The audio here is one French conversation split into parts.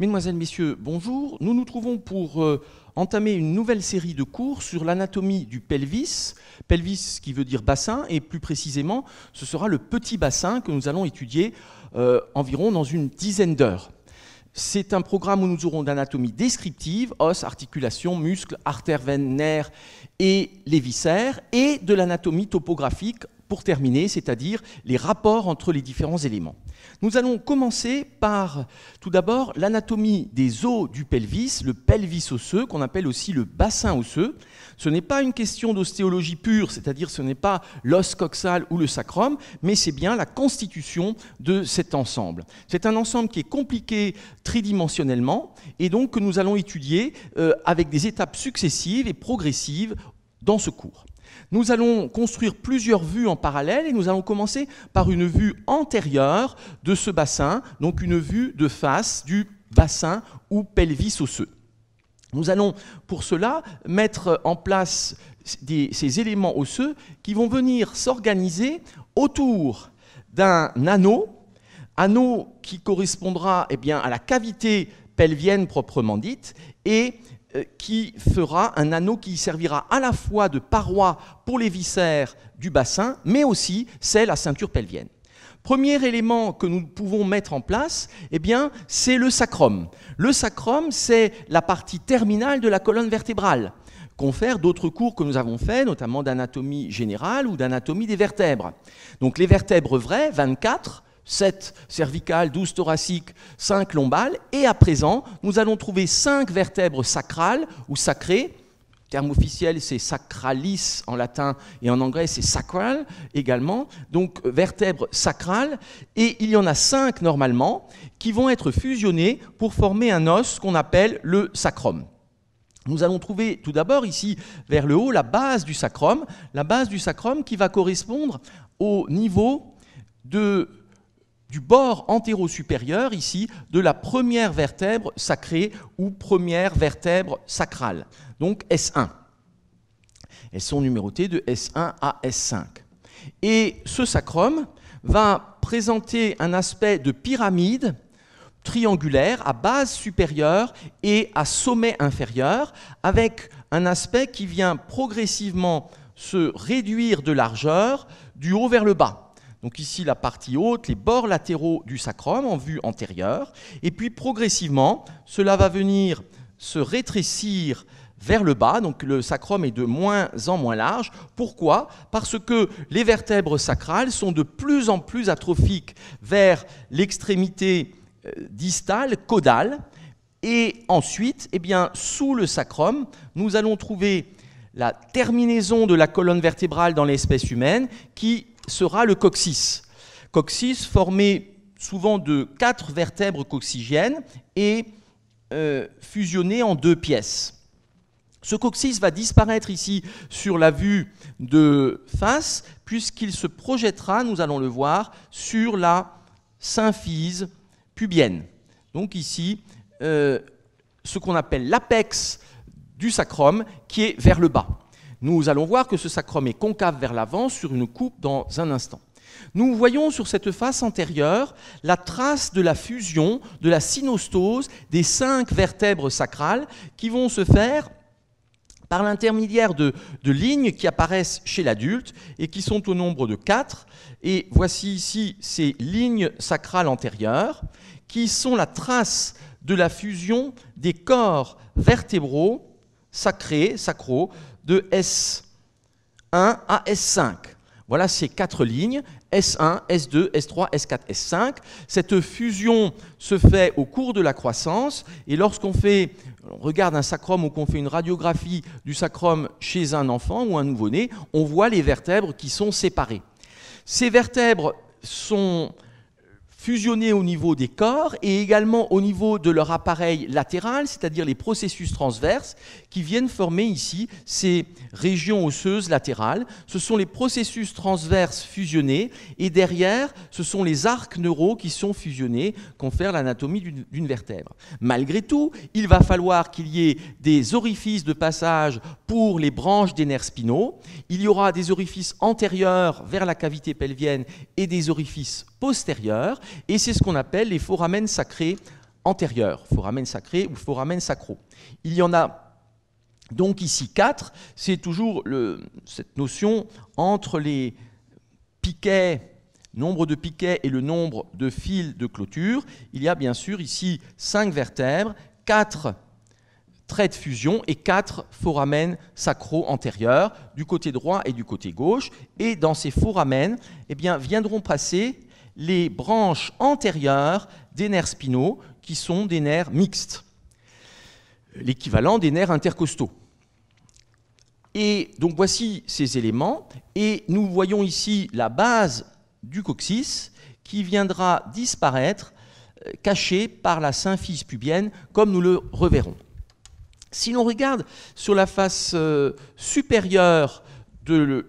Mesdemoiselles, Messieurs, bonjour. Nous nous trouvons pour euh, entamer une nouvelle série de cours sur l'anatomie du pelvis. Pelvis qui veut dire bassin, et plus précisément, ce sera le petit bassin que nous allons étudier euh, environ dans une dizaine d'heures. C'est un programme où nous aurons d'anatomie descriptive, os, articulation, muscles, artères, veines, nerfs et les viscères, et de l'anatomie topographique, pour terminer, c'est-à-dire les rapports entre les différents éléments. Nous allons commencer par tout d'abord l'anatomie des os du pelvis, le pelvis osseux, qu'on appelle aussi le bassin osseux. Ce n'est pas une question d'ostéologie pure, c'est-à-dire ce n'est pas l'os coxal ou le sacrum, mais c'est bien la constitution de cet ensemble. C'est un ensemble qui est compliqué tridimensionnellement et donc que nous allons étudier euh, avec des étapes successives et progressives dans ce cours. Nous allons construire plusieurs vues en parallèle et nous allons commencer par une vue antérieure de ce bassin, donc une vue de face du bassin ou pelvis osseux. Nous allons pour cela mettre en place ces éléments osseux qui vont venir s'organiser autour d'un anneau, anneau qui correspondra eh bien, à la cavité pelvienne proprement dite, et euh, qui fera un anneau qui servira à la fois de paroi pour les viscères du bassin, mais aussi c'est la ceinture pelvienne. Premier élément que nous pouvons mettre en place, eh bien, c'est le sacrum. Le sacrum, c'est la partie terminale de la colonne vertébrale. qu'on Confère d'autres cours que nous avons faits, notamment d'anatomie générale ou d'anatomie des vertèbres. Donc les vertèbres vraies, 24, 7 cervicales, 12 thoraciques, 5 lombales, et à présent, nous allons trouver 5 vertèbres sacrales ou sacrées. terme officiel, c'est sacralis en latin et en anglais, c'est sacral également. Donc, vertèbres sacrales. Et il y en a 5 normalement qui vont être fusionnées pour former un os qu'on appelle le sacrum. Nous allons trouver tout d'abord ici, vers le haut, la base du sacrum, la base du sacrum qui va correspondre au niveau de du bord antéro-supérieur, ici, de la première vertèbre sacrée ou première vertèbre sacrale, donc S1. Elles sont numérotées de S1 à S5. Et ce sacrum va présenter un aspect de pyramide triangulaire à base supérieure et à sommet inférieur, avec un aspect qui vient progressivement se réduire de largeur du haut vers le bas. Donc ici la partie haute, les bords latéraux du sacrum en vue antérieure. Et puis progressivement, cela va venir se rétrécir vers le bas, donc le sacrum est de moins en moins large. Pourquoi Parce que les vertèbres sacrales sont de plus en plus atrophiques vers l'extrémité euh, distale, caudale, et ensuite, eh bien, sous le sacrum, nous allons trouver la terminaison de la colonne vertébrale dans l'espèce humaine qui sera le coccyx. Coccyx formé souvent de quatre vertèbres coccygiennes et euh, fusionné en deux pièces. Ce coccyx va disparaître ici sur la vue de face, puisqu'il se projettera, nous allons le voir, sur la symphyse pubienne. Donc ici, euh, ce qu'on appelle l'apex du sacrum qui est vers le bas. Nous allons voir que ce sacrum est concave vers l'avant sur une coupe dans un instant. Nous voyons sur cette face antérieure la trace de la fusion, de la synostose des cinq vertèbres sacrales qui vont se faire par l'intermédiaire de, lignes qui apparaissent chez l'adulte et qui sont au nombre de quatre. Et voici ici ces lignes sacrales antérieures qui sont la trace de la fusion des corps vertébraux sacrés, sacraux, de S1 à S5. Voilà ces quatre lignes, S1, S2, S3, S4, S5. Cette fusion se fait au cours de la croissance et lorsqu'on fait, on regarde un sacrum ou qu'on fait une radiographie du sacrum chez un enfant ou un nouveau-né, on voit les vertèbres qui sont séparées. Ces vertèbres sont fusionnés au niveau des corps et également au niveau de leur appareil latéral, c'est-à-dire les processus transverses, qui viennent former ici ces régions osseuses latérales. Ce sont les processus transverses fusionnés et derrière, ce sont les arcs neuraux qui sont fusionnés, fait l'anatomie d'une vertèbre. Malgré tout, il va falloir qu'il y ait des orifices de passage pour les branches des nerfs spinaux. Il y aura des orifices antérieurs vers la cavité pelvienne et des orifices postérieurs, et c'est ce qu'on appelle les foramen sacrés antérieurs, foramen sacré ou foramen sacro. Il y en a donc ici quatre, c'est toujours cette notion entre les piquets, nombre de piquets et le nombre de fils de clôture. Il y a bien sûr ici cinq vertèbres, quatre traits de fusion et quatre foramen sacro antérieurs du côté droit et du côté gauche. Et dans ces foramen, eh bien, viendront passer les branches antérieures des nerfs spinaux, qui sont des nerfs mixtes, l'équivalent des nerfs intercostaux. Et donc voici ces éléments, et nous voyons ici la base du coccyx qui viendra disparaître, euh, cachée par la symphyse pubienne, comme nous le reverrons. Si l'on regarde sur la face euh, supérieure de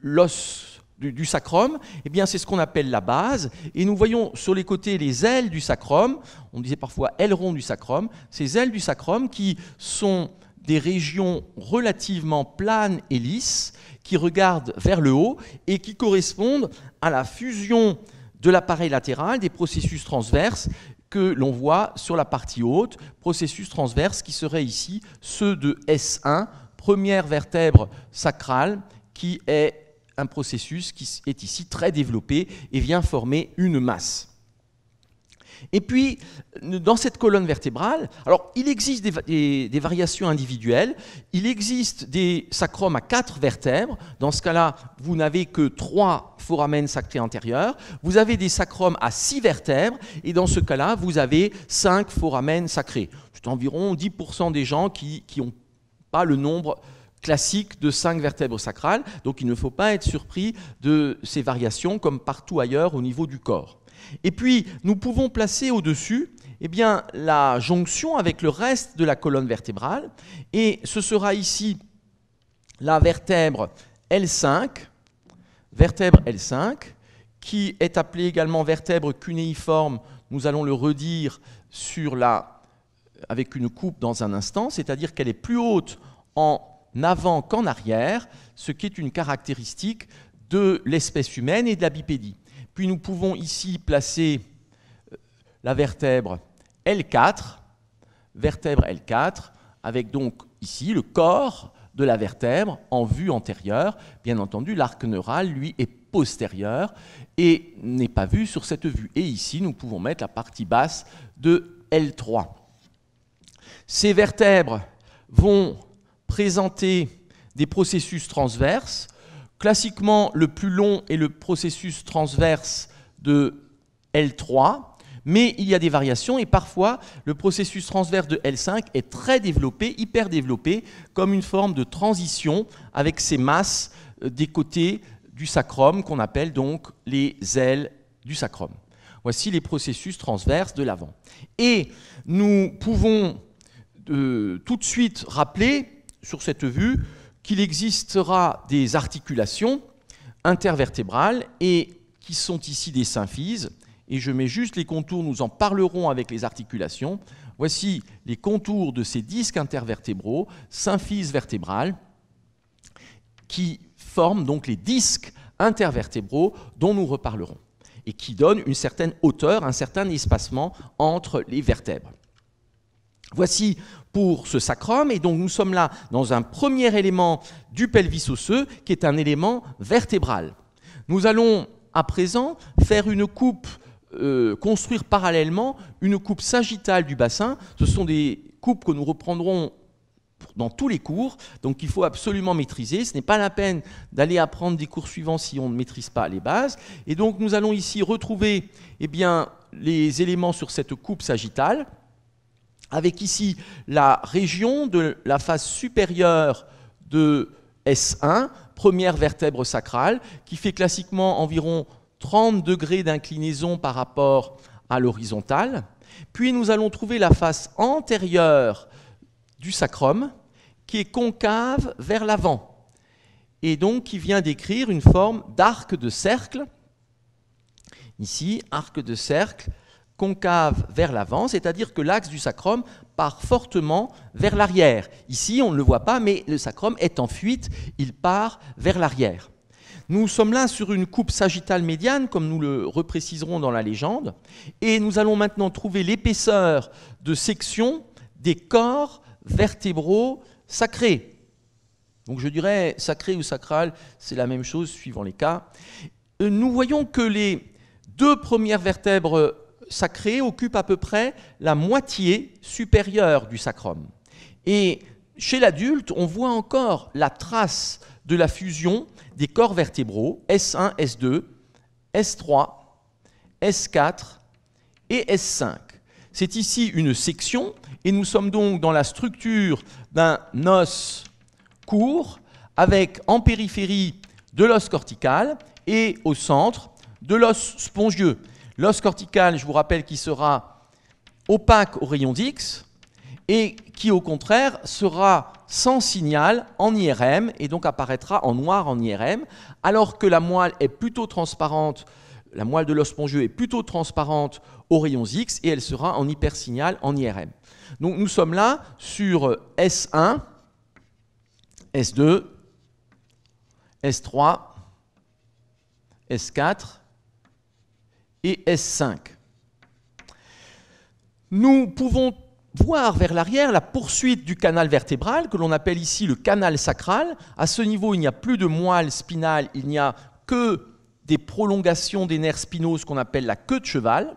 l'os du, sacrum, eh bien c'est ce qu'on appelle la base. Et nous voyons sur les côtés les ailes du sacrum, on disait parfois ailerons du sacrum, ces ailes du sacrum qui sont des régions relativement planes et lisses, qui regardent vers le haut et qui correspondent à la fusion de l'appareil latéral, des processus transverses que l'on voit sur la partie haute, processus transverses qui seraient ici ceux de S1, première vertèbre sacrale qui est un processus qui est ici très développé et vient former une masse. Et puis, dans cette colonne vertébrale, alors il existe des, variations individuelles, il existe des sacrums à quatre vertèbres, dans ce cas-là, vous n'avez que trois foramen sacrés antérieurs, vous avez des sacrums à six vertèbres, et dans ce cas-là, vous avez cinq foramen sacrés. C'est environ 10% des gens qui n'ont pas le nombre classique de cinq vertèbres sacrales, donc il ne faut pas être surpris de ces variations comme partout ailleurs au niveau du corps. Et puis, nous pouvons placer au-dessus eh bien, la jonction avec le reste de la colonne vertébrale, et ce sera ici la vertèbre L5, vertèbre L5, qui est appelée également vertèbre cunéiforme, nous allons le redire sur la, avec une coupe dans un instant, c'est-à-dire qu'elle est plus haute en n'avant qu'en arrière, ce qui est une caractéristique de l'espèce humaine et de la bipédie. Puis nous pouvons ici placer euh, la vertèbre L4, vertèbre L4, avec donc ici le corps de la vertèbre en vue antérieure. Bien entendu, l'arc neural, lui, est postérieur et n'est pas vu sur cette vue. Et ici, nous pouvons mettre la partie basse de L3. Ces vertèbres vont présenter des processus transverses. Classiquement, le plus long est le processus transverse de L3, mais il y a des variations et parfois le processus transverse de L5 est très développé, hyper développé, comme une forme de transition avec ces masses euh, des côtés du sacrum qu'on appelle donc les ailes du sacrum. Voici les processus transverses de l'avant. Et nous pouvons euh, tout de suite rappeler sur cette vue qu'il existera des articulations intervertébrales et qui sont ici des symphyses. Et je mets juste les contours, nous en parlerons avec les articulations. Voici les contours de ces disques intervertébraux, symphyses vertébrales, qui forment donc les disques intervertébraux dont nous reparlerons et qui donnent une certaine hauteur, un certain espacement entre les vertèbres. Voici pour ce sacrum. Et donc nous sommes là dans un premier élément du pelvis osseux qui est un élément vertébral. Nous allons à présent faire une coupe, euh, construire parallèlement une coupe sagittale du bassin. Ce sont des coupes que nous reprendrons dans tous les cours, donc il faut absolument maîtriser. Ce n'est pas la peine d'aller apprendre des cours suivants si on ne maîtrise pas les bases. Et donc nous allons ici retrouver eh bien, les éléments sur cette coupe sagittale avec ici la région de la face supérieure de S1, première vertèbre sacrale, qui fait classiquement environ 30 degrés d'inclinaison par rapport à l'horizontale. Puis nous allons trouver la face antérieure du sacrum, qui est concave vers l'avant, et donc qui vient décrire une forme d'arc de cercle, ici, arc de cercle concave vers l'avant, c'est-à-dire que l'axe du sacrum part fortement vers l'arrière. Ici, on ne le voit pas, mais le sacrum est en fuite, il part vers l'arrière. Nous sommes là sur une coupe sagittale médiane, comme nous le repréciserons dans la légende, et nous allons maintenant trouver l'épaisseur de section des corps vertébraux sacrés. Donc je dirais sacré ou sacral, c'est la même chose suivant les cas. Euh, nous voyons que les deux premières vertèbres sacré occupe à peu près la moitié supérieure du sacrum. Et chez l'adulte, on voit encore la trace de la fusion des corps vertébraux S1, S2, S3, S4 et S5. C'est ici une section et nous sommes donc dans la structure d'un os court avec en périphérie de l'os cortical et au centre de l'os spongieux. L'os cortical, je vous rappelle, qui sera opaque au rayon X et qui, au contraire, sera sans signal en IRM et donc apparaîtra en noir en IRM, alors que la moelle est plutôt transparente, la moelle de l'os spongieux est plutôt transparente aux rayons X et elle sera en hypersignal en IRM. Donc nous sommes là sur S1, S2, S3, S4 et S5. Nous pouvons voir vers l'arrière la poursuite du canal vertébral, que l'on appelle ici le canal sacral. À ce niveau, il n'y a plus de moelle spinale, il n'y a que des prolongations des nerfs spinaux, ce qu'on appelle la queue de cheval.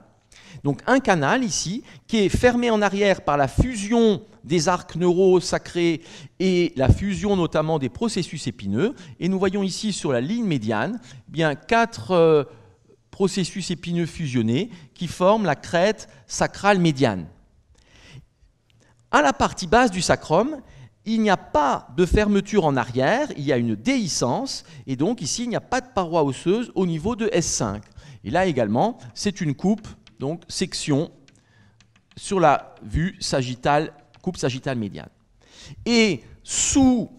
Donc un canal ici qui est fermé en arrière par la fusion des arcs neurosacrés et la fusion notamment des processus épineux. Et nous voyons ici sur la ligne médiane eh bien quatre euh, processus épineux fusionné qui forme la crête sacrale médiane. À la partie basse du sacrum, il n'y a pas de fermeture en arrière, il y a une déhiscence, et donc ici, il n'y a pas de paroi osseuse au niveau de S5. Et là également, c'est une coupe, donc section sur la vue sagittale, coupe sagittale médiane. Et sous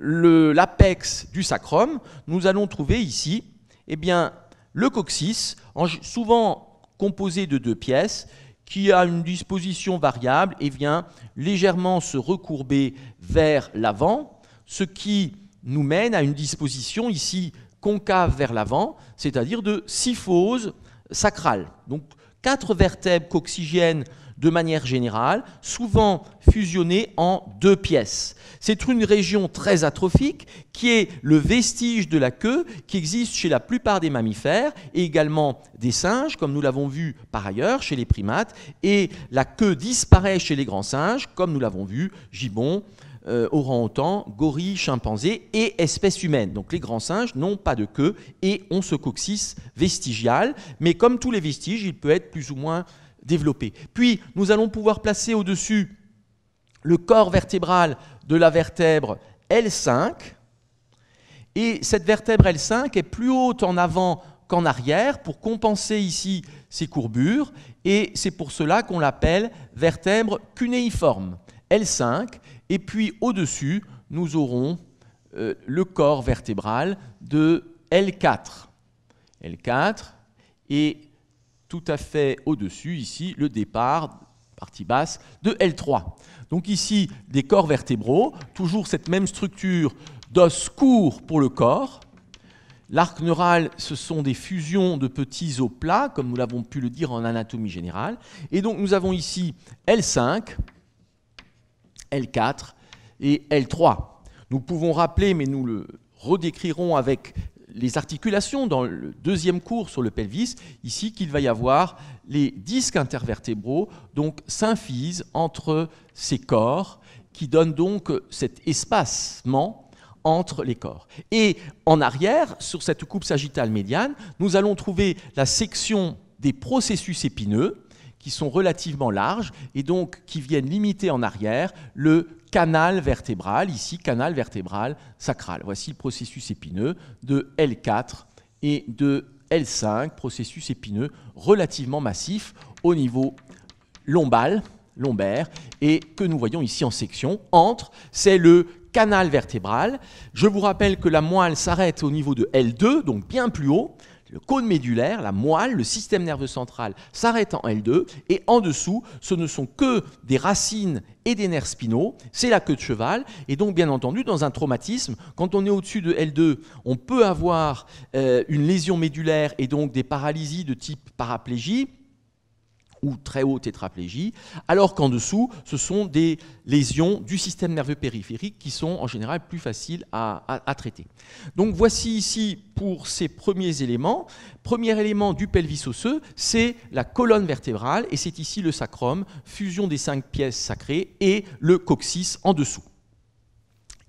l'apex du sacrum, nous allons trouver ici eh bien, le coccyx, souvent composé de deux pièces, qui a une disposition variable et vient légèrement se recourber vers l'avant, ce qui nous mène à une disposition ici concave vers l'avant, c'est-à-dire de syphose sacrale. Donc quatre vertèbres coccygiennes de manière générale, souvent fusionnée en deux pièces. C'est une région très atrophique qui est le vestige de la queue qui existe chez la plupart des mammifères et également des singes, comme nous l'avons vu par ailleurs chez les primates, et la queue disparaît chez les grands singes, comme nous l'avons vu, gibon, euh, orang outan gorilles, chimpanzés et espèces humaines. Donc les grands singes n'ont pas de queue et ont ce coccyx vestigial, mais comme tous les vestiges, il peut être plus ou moins développer. Puis, nous allons pouvoir placer au-dessus le corps vertébral de la vertèbre L5. Et cette vertèbre L5 est plus haute en avant qu'en arrière pour compenser ici ces courbures. Et c'est pour cela qu'on l'appelle vertèbre cunéiforme, L5. Et puis au-dessus, nous aurons euh, le corps vertébral de L4. L4. Et tout à fait au-dessus, ici, le départ, partie basse, de L3. Donc ici, des corps vertébraux, toujours cette même structure d'os court pour le corps. L'arc neural, ce sont des fusions de petits os plats, comme nous l'avons pu le dire en anatomie générale. Et donc nous avons ici L5, L4 et L3. Nous pouvons rappeler, mais nous le redécrirons avec les articulations dans le deuxième cours sur le pelvis, ici qu'il va y avoir les disques intervertébraux, donc symphyses entre ces corps, qui donnent donc cet espacement entre les corps. Et en arrière, sur cette coupe sagittale médiane, nous allons trouver la section des processus épineux, qui sont relativement larges et donc qui viennent limiter en arrière le canal vertébral, ici canal vertébral sacral. Voici le processus épineux de L4 et de L5, processus épineux relativement massif au niveau lombale, lombaire, et que nous voyons ici en section entre, c'est le canal vertébral. Je vous rappelle que la moelle s'arrête au niveau de L2, donc bien plus haut le cône médulaire, la moelle, le système nerveux central s'arrête en L2 et en dessous, ce ne sont que des racines et des nerfs spinaux, c'est la queue de cheval et donc bien entendu dans un traumatisme, quand on est au-dessus de L2, on peut avoir euh, une lésion médulaire et donc des paralysies de type paraplégie ou très haute tétraplégie, alors qu'en dessous, ce sont des lésions du système nerveux périphérique qui sont en général plus faciles à, traiter. Donc voici ici pour ces premiers éléments. Premier élément du pelvis osseux, c'est la colonne vertébrale, et c'est ici le sacrum, fusion des cinq pièces sacrées, et le coccyx en dessous.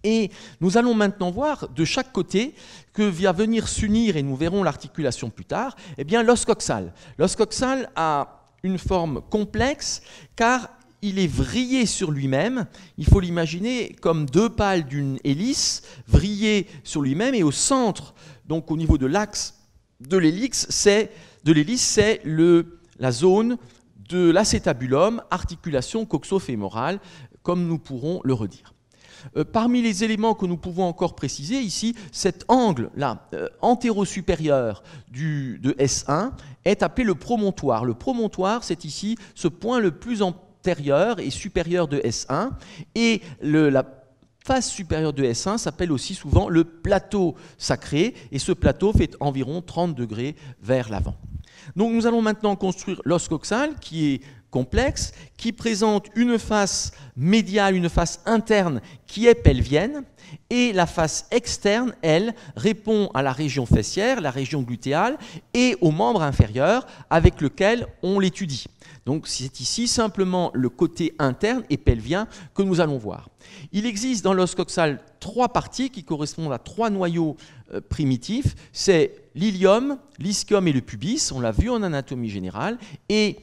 Et nous allons maintenant voir de chaque côté que vient venir s'unir, et nous verrons l'articulation plus tard, eh bien l'os coxal. L'os coxal a une forme complexe, car il est vrillé sur lui-même. Il faut l'imaginer comme deux pales d'une hélice, vrillé sur lui-même, et au centre, donc au niveau de l'axe de l'hélice, c'est de l'hélice, c'est la zone de l'acétabulum, articulation coxo-fémorale, comme nous pourrons le redire. Euh, parmi les éléments que nous pouvons encore préciser ici, cet angle-là, euh, supérieur de S1, est appelé le promontoire. Le promontoire, c'est ici ce point le plus antérieur et supérieur de S1, et la face supérieure de S1 s'appelle aussi souvent le plateau sacré, et ce plateau fait environ 30 degrés vers l'avant. Donc nous allons maintenant construire l'os coxal, qui est complexe qui présente une face médiale, une face interne qui est pelvienne et la face externe, elle, répond à la région fessière, la région glutéale et au membre inférieur avec lequel on l'étudie. Donc c'est ici simplement le côté interne et pelvien que nous allons voir. Il existe dans l'os coxal trois parties qui correspondent à trois noyaux euh, primitifs. C'est l'ilium, l'ischium et le pubis, on l'a vu en anatomie générale, et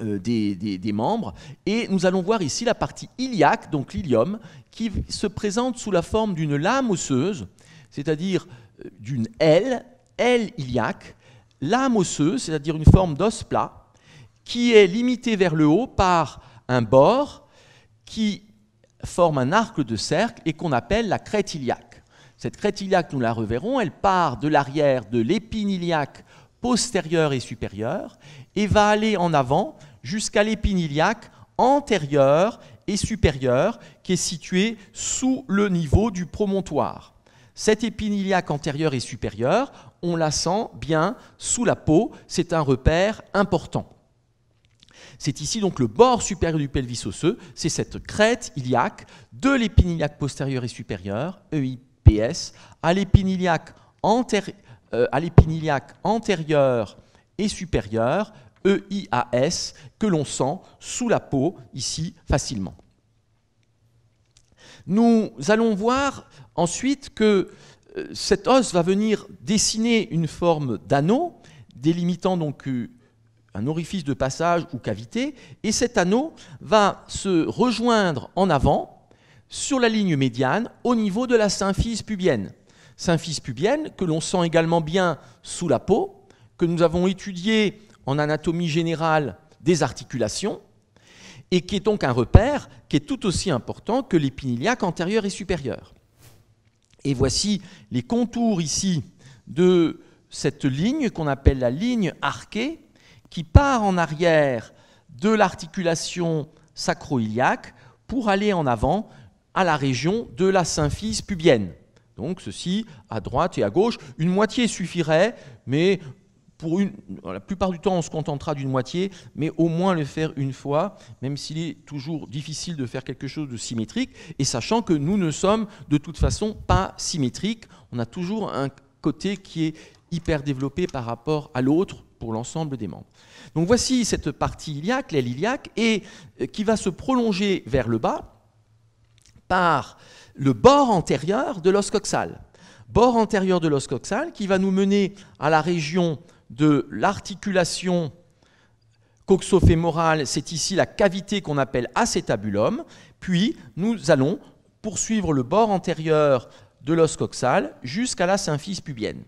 euh, des, membres. Et nous allons voir ici la partie iliaque, donc l'ilium, qui se présente sous la forme d'une lame osseuse, c'est-à-dire euh, d'une aile, aile iliaque, lame osseuse, c'est-à-dire une forme d'os plat, qui est limitée vers le haut par un bord qui forme un arc de cercle et qu'on appelle la crête iliaque. Cette crête iliaque, nous la reverrons, elle part de l'arrière de l'épine iliaque postérieure et supérieure et va aller en avant jusqu'à l'épine iliaque antérieure et supérieure qui est située sous le niveau du promontoire. Cette épine iliaque antérieure et supérieure, on la sent bien sous la peau, c'est un repère important. C'est ici donc le bord supérieur du pelvis osseux, c'est cette crête iliaque de l'épine iliaque postérieure et supérieure, EIPS, à l'épine iliaque, euh, antérieure et supérieure, EIAS que l'on sent sous la peau ici facilement. Nous allons voir ensuite que euh, cet os va venir dessiner une forme d'anneau, délimitant donc euh, un orifice de passage ou cavité, et cet anneau va se rejoindre en avant sur la ligne médiane au niveau de la symphyse pubienne. Symphyse pubienne que l'on sent également bien sous la peau, que nous avons étudié en anatomie générale des articulations, et qui est donc un repère qui est tout aussi important que iliaque antérieur et supérieur. Et voici les contours ici de cette ligne qu'on appelle la ligne arquée, qui part en arrière de l'articulation sacro-iliaque pour aller en avant à la région de la symphyse pubienne. Donc ceci à droite et à gauche, une moitié suffirait, mais la plupart du temps, on se contentera d'une moitié, mais au moins le faire une fois, même s'il est toujours difficile de faire quelque chose de symétrique, et sachant que nous ne sommes de toute façon pas symétriques, on a toujours un côté qui est hyper développé par rapport à l'autre pour l'ensemble des membres. Donc voici cette partie iliaque, l'aile iliaque, et euh, qui va se prolonger vers le bas par le bord antérieur de l'os coxal. Bord antérieur de l'os coxal qui va nous mener à la région de l'articulation coxo-fémorale, c'est ici la cavité qu'on appelle acétabulum, puis nous allons poursuivre le bord antérieur de l'os coxal jusqu'à la symphyse pubienne.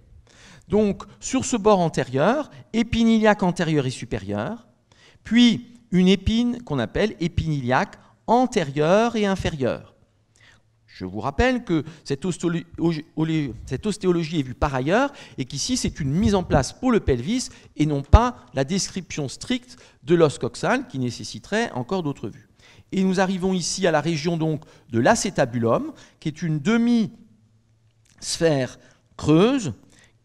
Donc sur ce bord antérieur, épine iliaque antérieure et supérieure, puis une épine qu'on appelle épine iliaque antérieure et inférieure. Je vous rappelle que cette ostéologie est vue par ailleurs et qu'ici c'est une mise en place pour le pelvis et non pas la description stricte de l'os coxal qui nécessiterait encore d'autres vues. Et nous arrivons ici à la région donc de l'acétabulum qui est une demi-sphère creuse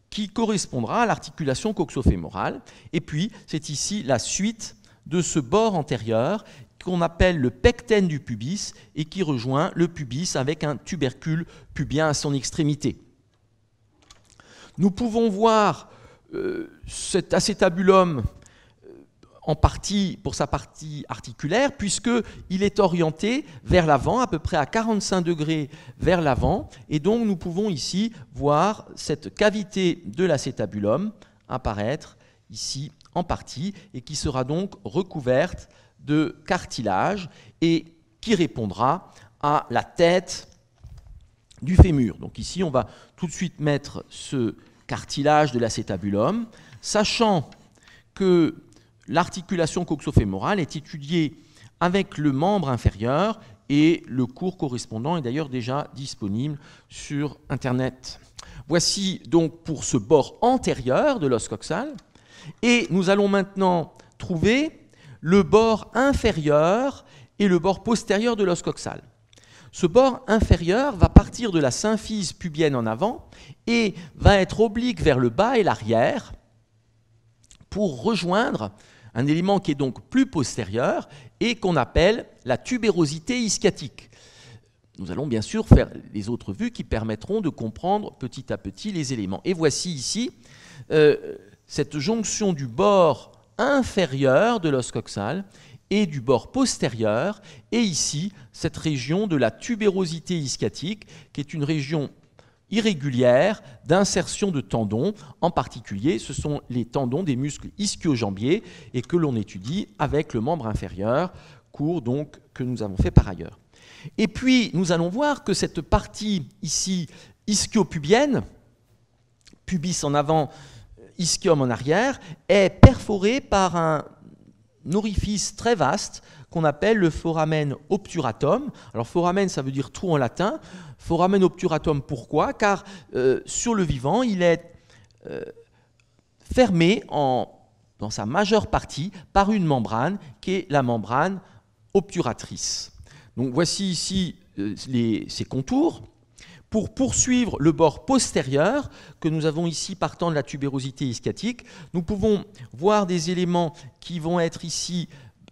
qui correspondra à l'articulation coxofémorale. Et puis c'est ici la suite de ce bord antérieur qu'on appelle le pecten du pubis et qui rejoint le pubis avec un tubercule pubien à son extrémité. Nous pouvons voir euh, cet acétabulum euh, en partie pour sa partie articulaire, puisqu'il est orienté vers l'avant, à peu près à 45 degrés vers l'avant. Et donc nous pouvons ici voir cette cavité de l'acétabulum apparaître ici en partie, et qui sera donc recouverte de cartilage et qui répondra à la tête du fémur. Donc ici, on va tout de suite mettre ce cartilage de l'acétabulum, sachant que l'articulation coxofémorale est étudiée avec le membre inférieur et le cours correspondant est d'ailleurs déjà disponible sur Internet. Voici donc pour ce bord antérieur de l'os coxal. Et nous allons maintenant trouver le bord inférieur et le bord postérieur de l'os coxal. Ce bord inférieur va partir de la symphyse pubienne en avant et va être oblique vers le bas et l'arrière pour rejoindre un élément qui est donc plus postérieur et qu'on appelle la tubérosité ischiatique. Nous allons bien sûr faire les autres vues qui permettront de comprendre petit à petit les éléments. Et voici ici euh, cette jonction du bord inférieure de l'os coxal et du bord postérieur, et ici, cette région de la tubérosité ischiatique, qui est une région irrégulière d'insertion de tendons, en particulier ce sont les tendons des muscles ischio-jambiers et que l'on étudie avec le membre inférieur, cours donc que nous avons fait par ailleurs. Et puis nous allons voir que cette partie ici ischio-pubienne, pubis en avant, ischium en arrière, est perforé par un orifice très vaste qu'on appelle le foramen obturatum. Alors foramen, ça veut dire trou en latin. Foramen obturatum, pourquoi Car euh, sur le vivant, il est euh, fermé en, dans sa majeure partie par une membrane qui est la membrane obturatrice. Donc voici ici ses euh, les, contours pour poursuivre le bord postérieur que nous avons ici partant de la tubérosité ischiatique. Nous pouvons voir des éléments qui vont être ici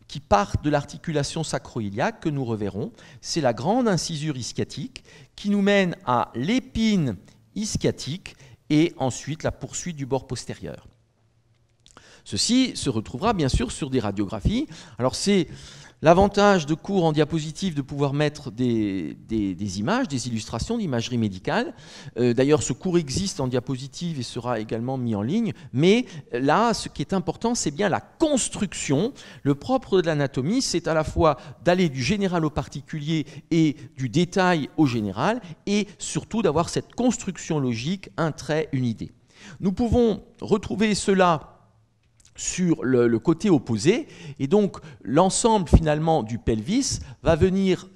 qui partent de l'articulation sacroiliaque que nous reverrons. C'est la grande incisure ischiatique qui nous mène à l'épine ischiatique et ensuite la poursuite du bord postérieur. Ceci se retrouvera bien sûr sur des radiographies. Alors c'est L'avantage de cours en diapositive de pouvoir mettre des, images, des illustrations d'imagerie médicale. Euh, d'ailleurs, ce cours existe en diapositive et sera également mis en ligne. Mais là, ce qui est important, c'est bien la construction. Le propre de l'anatomie, c'est à la fois d'aller du général au particulier et du détail au général, et surtout d'avoir cette construction logique, un trait, une idée. Nous pouvons retrouver cela sur le, côté opposé. Et donc, l'ensemble finalement du pelvis va venir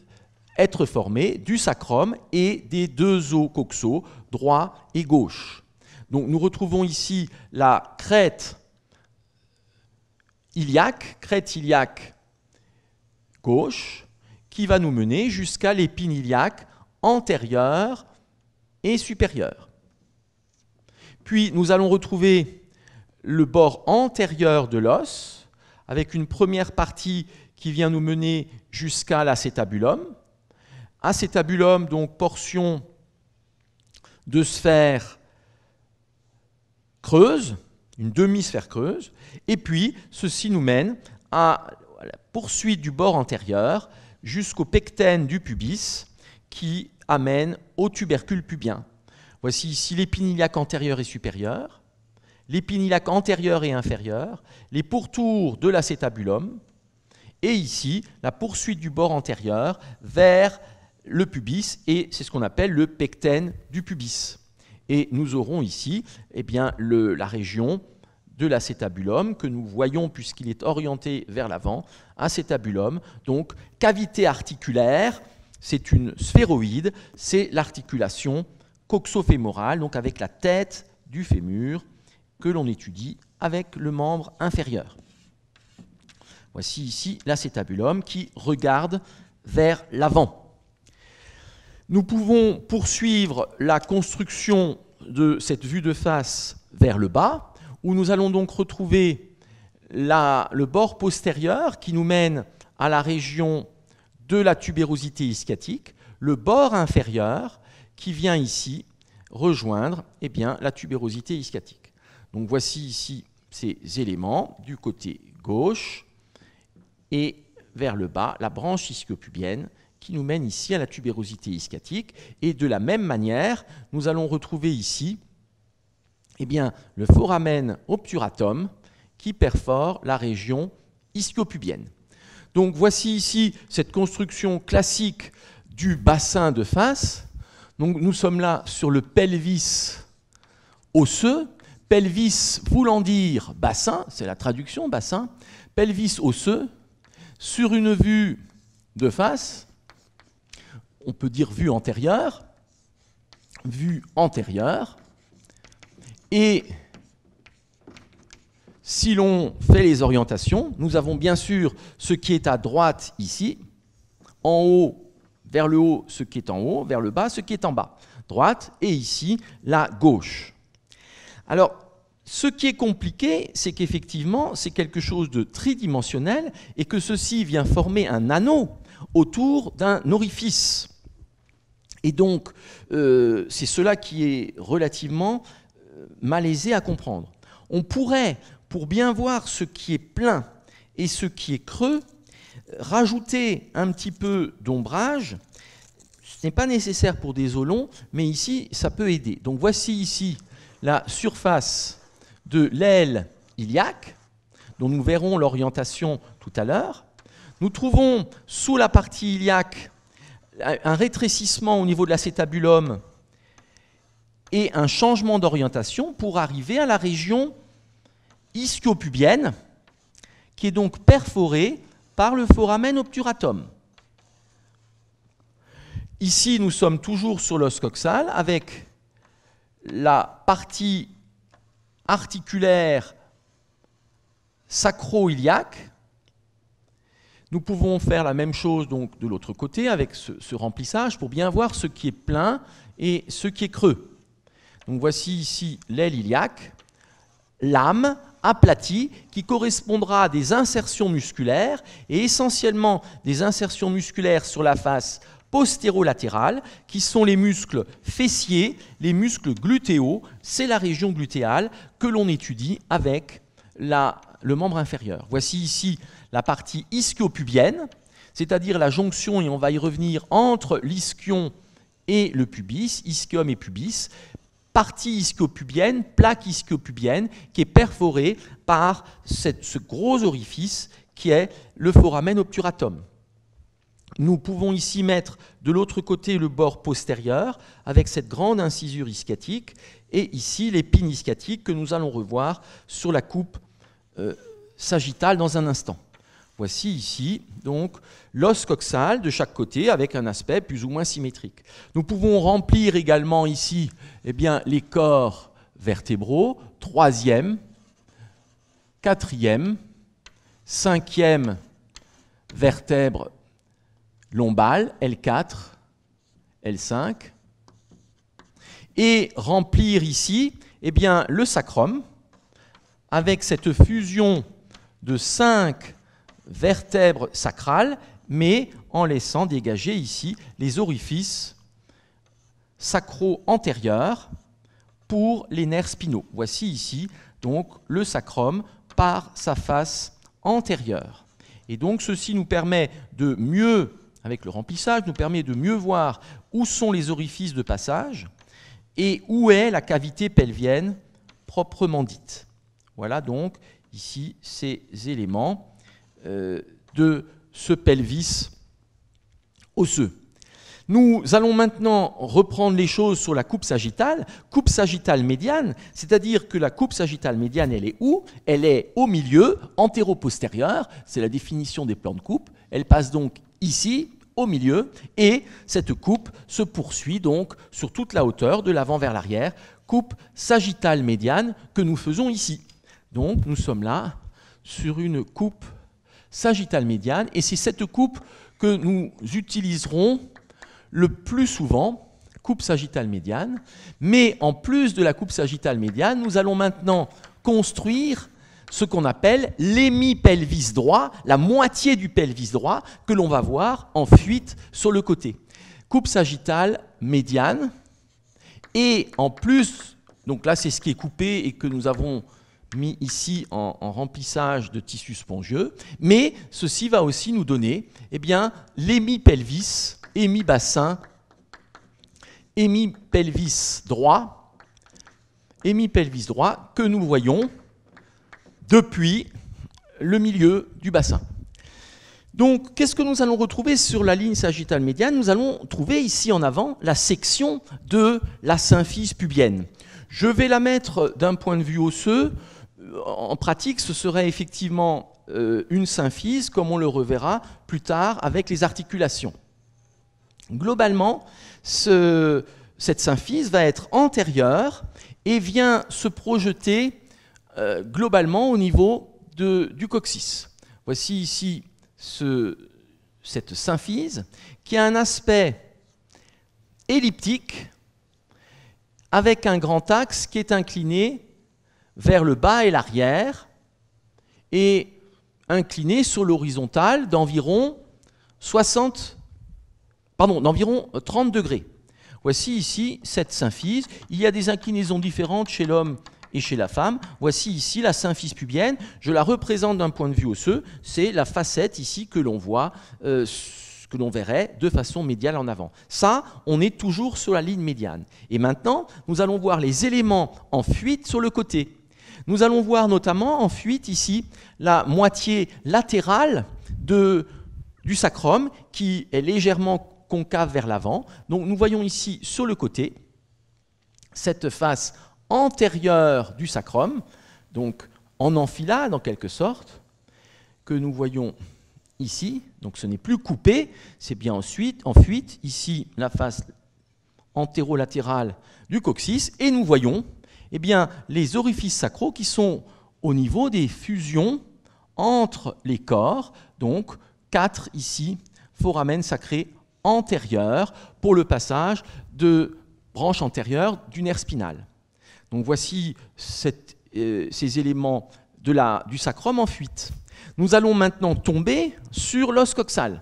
être formé du sacrum et des deux os coxaux, droit et gauche. Donc nous retrouvons ici la crête iliaque, crête iliaque gauche, qui va nous mener jusqu'à l'épine iliaque antérieure et supérieure. Puis nous allons retrouver le bord antérieur de l'os, avec une première partie qui vient nous mener jusqu'à l'acétabulum. Acétabulum, donc portion de sphère creuse, une demi-sphère creuse, et puis ceci nous mène à la poursuite du bord antérieur jusqu'au pecten du pubis qui amène au tubercule pubien. Voici ici l'épinillac antérieur et supérieur, pinillacs antérieur et inférieur, les pourtours de l'acétabulum, et ici, la poursuite du bord antérieur vers le pubis, et c'est ce qu'on appelle le pecten du pubis. Et nous aurons ici eh bien, le, la région de l'acétabulum que nous voyons puisqu'il est orienté vers l'avant, acétabulum, donc cavité articulaire, c'est une sphéroïde, c'est l'articulation coxofémorale, donc avec la tête du fémur que l'on étudie avec le membre inférieur. Voici ici l'acétabulum qui regarde vers l'avant. Nous pouvons poursuivre la construction de cette vue de face vers le bas, où nous allons donc retrouver le bord postérieur qui nous mène à la région de la tubérosité ischiatique, le bord inférieur qui vient ici rejoindre eh bien, la tubérosité ischiatique. Donc voici ici ces éléments du côté gauche et vers le bas la branche ischiopubienne qui nous mène ici à la tubérosité ischiatique. Et de la même manière, nous allons retrouver ici eh bien, le foramen obturatum qui perfore la région ischiopubienne. Donc voici ici cette construction classique du bassin de face. Donc nous sommes là sur le pelvis osseux pelvis voulant dire bassin, c'est la traduction bassin, pelvis osseux, sur une vue de face, on peut dire vue antérieure, vue antérieure, et si l'on fait les orientations, nous avons bien sûr ce qui est à droite ici, en haut, vers le haut, ce qui est en haut, vers le bas, ce qui est en bas, droite, et ici, la gauche. Alors, ce qui est compliqué, c'est qu'effectivement, c'est quelque chose de tridimensionnel et que ceci vient former un anneau autour d'un orifice. Et donc, euh, c'est cela qui est relativement euh, malaisé à comprendre. On pourrait, pour bien voir ce qui est plein et ce qui est creux, rajouter un petit peu d'ombrage. Ce n'est pas nécessaire pour des eaux mais ici, ça peut aider. Donc voici ici la surface de l'aile iliaque, dont nous verrons l'orientation tout à l'heure. Nous trouvons sous la partie iliaque un rétrécissement au niveau de l'acétabulum et un changement d'orientation pour arriver à la région ischiopubienne, qui est donc perforée par le foramen obturatum. Ici, nous sommes toujours sur l'os coxal avec la partie articulaire sacro-iliaque. Nous pouvons faire la même chose donc de l'autre côté avec ce, remplissage pour bien voir ce qui est plein et ce qui est creux. Donc voici ici l'aile iliaque, l'âme aplatie qui correspondra à des insertions musculaires et essentiellement des insertions musculaires sur la face postérolatérales, qui sont les muscles fessiers, les muscles glutéaux. C'est la région glutéale que l'on étudie avec le membre inférieur. Voici ici la partie ischiopubienne, c'est-à-dire la jonction, et on va y revenir, entre l'ischion et le pubis, ischium et pubis, partie ischiopubienne, plaque ischiopubienne, qui est perforée par ce gros orifice qui est le foramen obturatum nous pouvons ici mettre de l'autre côté le bord postérieur avec cette grande incisure ischiatique et ici l'épine ischiatique que nous allons revoir sur la coupe euh, sagittale dans un instant. Voici ici donc l'os coxal de chaque côté avec un aspect plus ou moins symétrique. Nous pouvons remplir également ici eh bien, les corps vertébraux, troisième, quatrième, cinquième vertèbre lombale, L4, L5, et remplir ici eh bien, le sacrum avec cette fusion de cinq vertèbres sacrales, mais en laissant dégager ici les orifices sacro antérieurs pour les nerfs spinaux. Voici ici donc le sacrum par sa face antérieure. Et donc ceci nous permet de mieux avec le remplissage, nous permet de mieux voir où sont les orifices de passage et où est la cavité pelvienne proprement dite. Voilà donc ici ces éléments euh, de ce pelvis osseux. Nous allons maintenant reprendre les choses sur la coupe sagittale, coupe sagittale médiane, c'est-à-dire que la coupe sagittale médiane, elle est où Elle est au milieu, antéro-postérieure, c'est la définition des plans de coupe. Elle passe donc ici au milieu et cette coupe se poursuit donc sur toute la hauteur de l'avant vers l'arrière, coupe sagittale médiane que nous faisons ici. Donc nous sommes là sur une coupe sagittale médiane et c'est cette coupe que nous utiliserons le plus souvent, coupe sagittale médiane, mais en plus de la coupe sagittale médiane, nous allons maintenant construire ce qu'on appelle l'hémipelvis droit, la moitié du pelvis droit que l'on va voir en fuite sur le côté. Coupe sagittale médiane. Et en plus, donc là c'est ce qui est coupé et que nous avons mis ici en, remplissage de tissu spongieux, mais ceci va aussi nous donner eh bien, l'hémipelvis, hémibassin, hémipelvis droit, hémipelvis droit que nous voyons depuis le milieu du bassin. Donc, qu'est-ce que nous allons retrouver sur la ligne sagittale médiane Nous allons trouver ici en avant la section de la symphyse pubienne. Je vais la mettre d'un point de vue osseux. Euh, en pratique, ce serait effectivement euh, une symphyse, comme on le reverra plus tard avec les articulations. Globalement, cette symphyse va être antérieure et vient se projeter euh, globalement au niveau du coccyx. Voici ici ce, cette symphyse qui a un aspect elliptique avec un grand axe qui est incliné vers le bas et l'arrière et incliné sur l'horizontale d'environ 60 pardon, d'environ 30 degrés. Voici ici cette symphyse. Il y a des inclinaisons différentes chez l'homme et chez la femme. Voici ici la symphyse pubienne. Je la représente d'un point de vue osseux. C'est la facette ici que l'on voit. Euh, que l'on verrait de façon médiale en avant. Ça, on est toujours sur la ligne médiane. Et maintenant, nous allons voir les éléments en fuite sur le côté. Nous allons voir notamment en fuite ici la moitié latérale du sacrum qui est légèrement concave vers l'avant. Donc nous voyons ici sur le côté cette face antérieure du sacrum, donc en enfilade en quelque sorte, que nous voyons ici. Donc ce n'est plus coupé, c'est bien ensuite en fuite. Ici, la face antéro-latérale du coccyx, et nous voyons eh bien, les orifices sacraux qui sont au niveau des fusions entre les corps, donc quatre ici, foramen sacré antérieur, pour le passage de branche antérieure du nerf spinal. Donc voici euh, ces éléments de la, du sacrum en fuite. Nous allons maintenant tomber sur l'os coxal.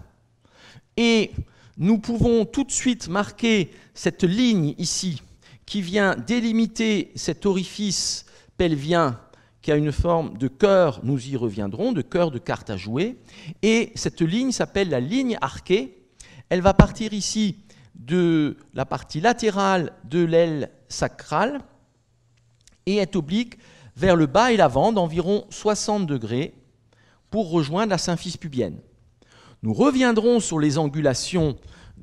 Et nous pouvons tout de suite marquer cette ligne ici qui vient délimiter cet orifice pelvien qui a une forme de cœur, nous y reviendrons, de cœur de carte à jouer. Et cette ligne s'appelle la ligne arquée. Elle va partir ici de la partie latérale de l'aile sacrale et est oblique vers le bas et l'avant d'environ 60 degrés pour rejoindre la symphyse pubienne. Nous reviendrons sur les angulations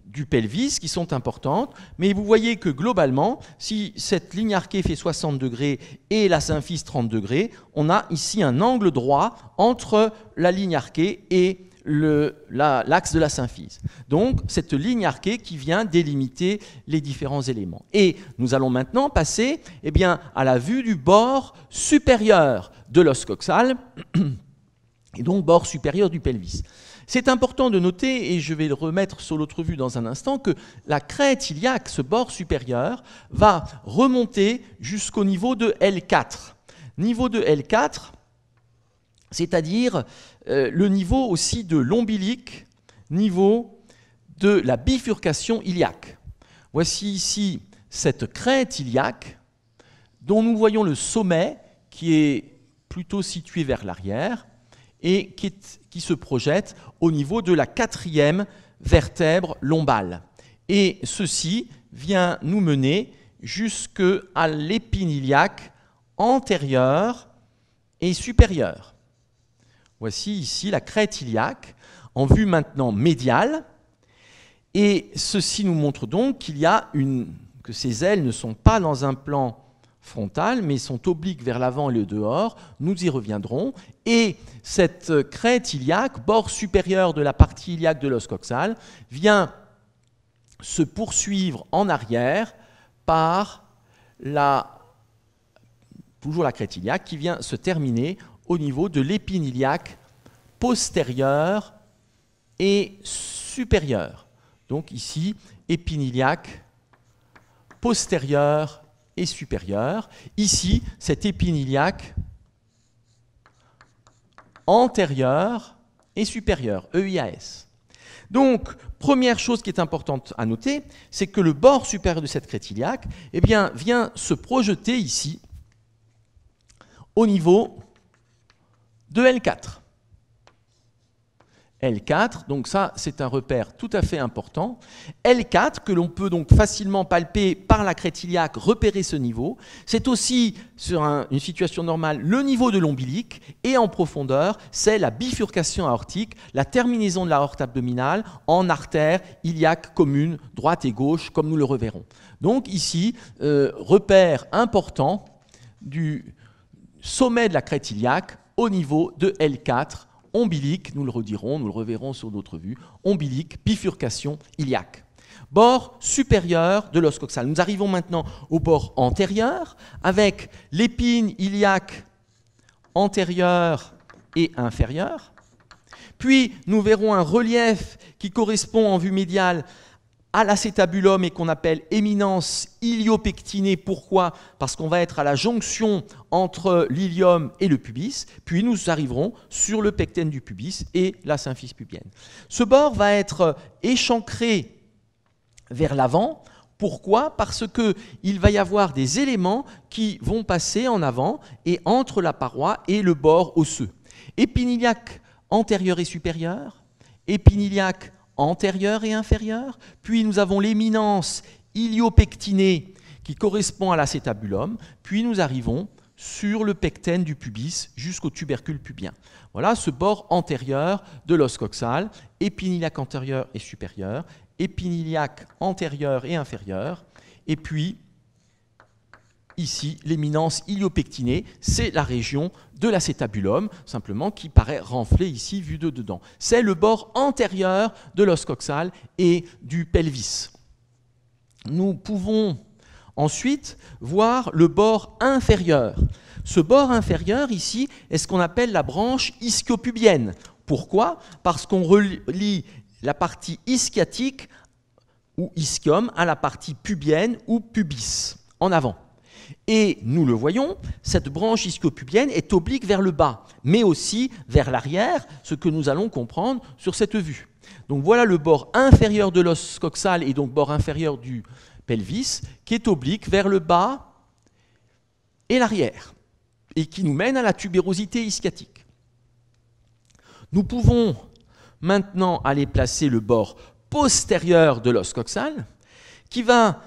du pelvis qui sont importantes, mais vous voyez que globalement, si cette ligne arquée fait 60 degrés et la symphyse 30 degrés, on a ici un angle droit entre la ligne arquée et l'axe de la symphyse. Donc cette ligne arquée qui vient délimiter les différents éléments. Et nous allons maintenant passer eh bien, à la vue du bord supérieur de l'os coxal, et donc bord supérieur du pelvis. C'est important de noter, et je vais le remettre sur l'autre vue dans un instant, que la crête iliaque, ce bord supérieur, va remonter jusqu'au niveau de L4. Niveau de L4, c'est-à-dire euh, le niveau aussi de l'ombilique, niveau de la bifurcation iliaque. Voici ici cette crête iliaque dont nous voyons le sommet qui est plutôt situé vers l'arrière et qui, se projette au niveau de la quatrième vertèbre lombale. Et ceci vient nous mener à l'épine iliaque antérieure et supérieure. Voici ici la crête iliaque en vue maintenant médiale. Et ceci nous montre donc qu'il y a une que ces ailes ne sont pas dans un plan frontal mais sont obliques vers l'avant et le dehors. Nous y reviendrons. Et cette crête iliaque, bord supérieur de la partie iliaque de l'os coxal, vient se poursuivre en arrière par la, toujours la crête iliaque, qui vient se terminer au niveau de l'épine iliaque postérieure et supérieure. Donc ici, épine iliaque postérieure et supérieure. Ici, cet épine iliaque antérieure et supérieur, EIAS. Donc, première chose qui est importante à noter, c'est que le bord supérieur de cette crétiliaque, eh bien, vient se projeter ici au niveau de L4. L4, donc ça c'est un repère tout à fait important. L4 que l'on peut donc facilement palper par la crête iliaque, repérer ce niveau. C'est aussi sur une situation normale le niveau de l'ombilique et en profondeur c'est la bifurcation aortique, la terminaison de l'aorte abdominale en artère iliaque commune, droite et gauche comme nous le reverrons. Donc ici, euh, repère important du sommet de la crête iliaque au niveau de L4, ombilique, nous le redirons, nous le reverrons sur d'autres vues, ombilique, bifurcation iliaque. Bord supérieur de l'os coxal. Nous arrivons maintenant au bord antérieur avec l'épine iliaque antérieure et inférieure. Puis nous verrons un relief qui correspond en vue médiale à l'acétabulum et qu'on appelle éminence iliopectinée. Pourquoi Parce qu'on va être à la jonction entre l'ilium et le pubis, puis nous arriverons sur le pectène du pubis et la symphyse pubienne. Ce bord va être échancré vers l'avant. Pourquoi Parce qu'il va y avoir des éléments qui vont passer en avant et entre la paroi et le bord osseux. Épiniliaque antérieur et supérieur, épiniliaque antérieure et inférieure. Puis nous avons l'éminence iliopectinée qui correspond à l'acétabulum. Puis nous arrivons sur le pecten du pubis jusqu'au tubercule pubien. Voilà ce bord antérieur de l'os coxal, épiniliaque antérieur et supérieur, épiniliaque antérieur et inférieur, et puis ici l'éminence iliopectinée, c'est la région de l'acétabulum, simplement qui paraît renflée ici, vu de dedans. C'est le bord antérieur de l'os coxal et du pelvis. Nous pouvons ensuite voir le bord inférieur. Ce bord inférieur ici est ce qu'on appelle la branche ischiopubienne. Pourquoi Parce qu'on relie la partie ischiatique ou ischium à la partie pubienne ou pubis en avant. Et nous le voyons, cette branche ischiopubienne est oblique vers le bas, mais aussi vers l'arrière, ce que nous allons comprendre sur cette vue. Donc voilà le bord inférieur de l'os coxal et donc bord inférieur du pelvis qui est oblique vers le bas et l'arrière et qui nous mène à la tubérosité ischiatique. Nous pouvons maintenant aller placer le bord postérieur de l'os coxal qui va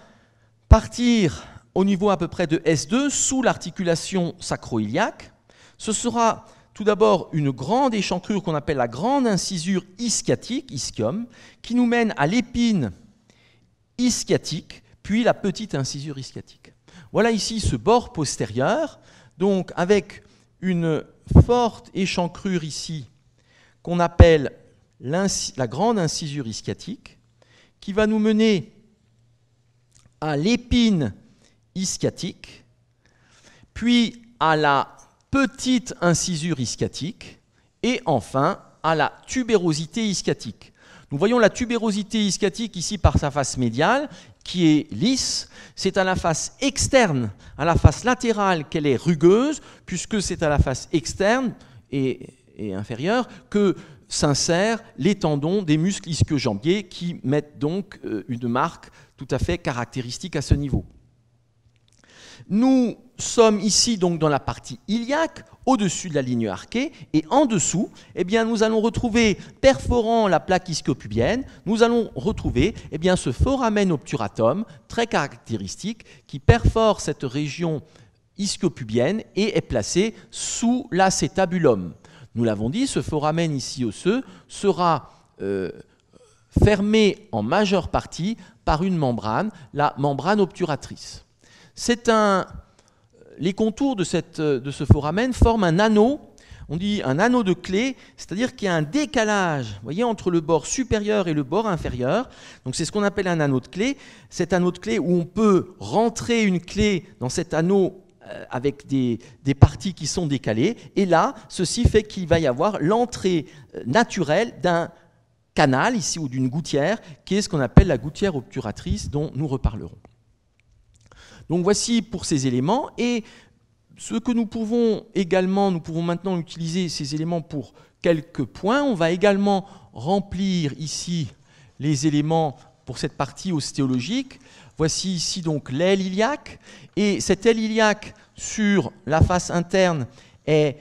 partir au niveau à peu près de S2, sous l'articulation sacroiliaque. Ce sera tout d'abord une grande échancrure qu'on appelle la grande incisure ischiatique, ischium, qui nous mène à l'épine ischiatique, puis la petite incisure ischiatique. Voilà ici ce bord postérieur, donc avec une forte échancrure ici qu'on appelle la grande incisure ischiatique, qui va nous mener à l'épine ischiatique, puis à la petite incisure ischiatique, et enfin à la tubérosité ischiatique. Nous voyons la tubérosité ischiatique ici par sa face médiale, qui est lisse. C'est à la face externe, à la face latérale qu'elle est rugueuse, puisque c'est à la face externe et, inférieure que s'insèrent les tendons des muscles ischio-jambiers qui mettent donc euh, une marque tout à fait caractéristique à ce niveau. Nous sommes ici donc dans la partie iliaque, au-dessus de la ligne arquée, et en dessous, eh bien, nous allons retrouver, perforant la plaque ischiopubienne, nous allons retrouver eh bien, ce foramen obturatum, très caractéristique, qui perfore cette région ischiopubienne et est placé sous l'acétabulum. Nous l'avons dit, ce foramen ici osseux sera euh, fermé en majeure partie par une membrane, la membrane obturatrice les contours de, ce foramen forment un anneau, on dit un anneau de clé, c'est-à-dire qu'il y a un décalage voyez, entre le bord supérieur et le bord inférieur. Donc c'est ce qu'on appelle un anneau de clé. Cet anneau de clé où on peut rentrer une clé dans cet anneau euh, avec des, des, parties qui sont décalées. Et là, ceci fait qu'il va y avoir l'entrée euh, naturelle d'un canal ici ou d'une gouttière, qui est ce qu'on appelle la gouttière obturatrice dont nous reparlerons. Donc voici pour ces éléments. Et ce que nous pouvons également, nous pouvons maintenant utiliser ces éléments pour quelques points. On va également remplir ici les éléments pour cette partie ostéologique. Voici ici donc l'aile iliaque. Et cette aile iliaque sur la face interne est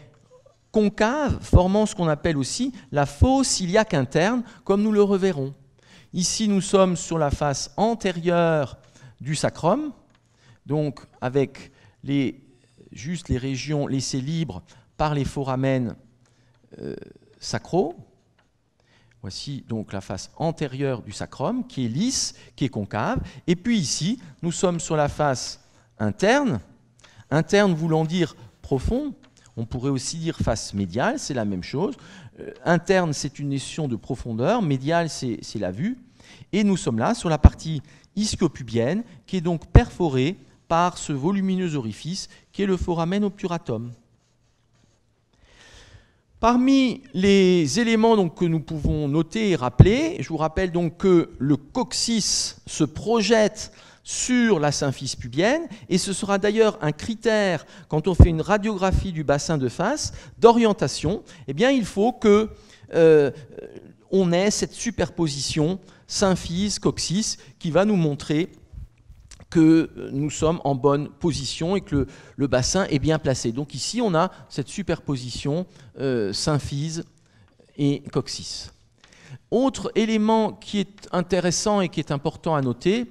concave, formant ce qu'on appelle aussi la fosse iliaque interne, comme nous le reverrons. Ici, nous sommes sur la face antérieure du sacrum donc avec les, juste les régions laissées libres par les foramen euh, Voici donc la face antérieure du sacrum, qui est lisse, qui est concave. Et puis ici, nous sommes sur la face interne, interne voulant dire profond. On pourrait aussi dire face médiale, c'est la même chose. Euh, interne, c'est une notion de profondeur, médiale, c'est la vue. Et nous sommes là sur la partie ischiopubienne, qui est donc perforée par ce volumineux orifice qui est le foramen obturatum. Parmi les éléments donc que nous pouvons noter et rappeler, je vous rappelle donc que le coccyx se projette sur la symphyse pubienne, et ce sera d'ailleurs un critère quand on fait une radiographie du bassin de face d'orientation. Eh bien, il faut que euh, on ait cette superposition symphyse coccyx qui va nous montrer que nous sommes en bonne position et que le, bassin est bien placé. Donc ici, on a cette superposition euh, symphyse et coccyx. Autre élément qui est intéressant et qui est important à noter,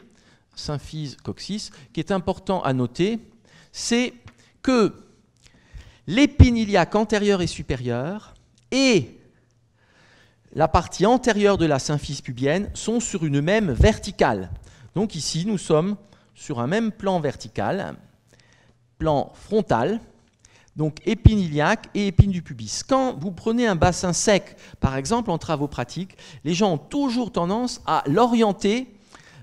symphyse, coccyx, qui est important à noter, c'est que l'épine iliaque antérieure et supérieure et la partie antérieure de la symphyse pubienne sont sur une même verticale. Donc ici, nous sommes sur un même plan vertical, plan frontal, donc épine iliaque et épine du pubis. Quand vous prenez un bassin sec, par exemple en travaux pratiques, les gens ont toujours tendance à l'orienter,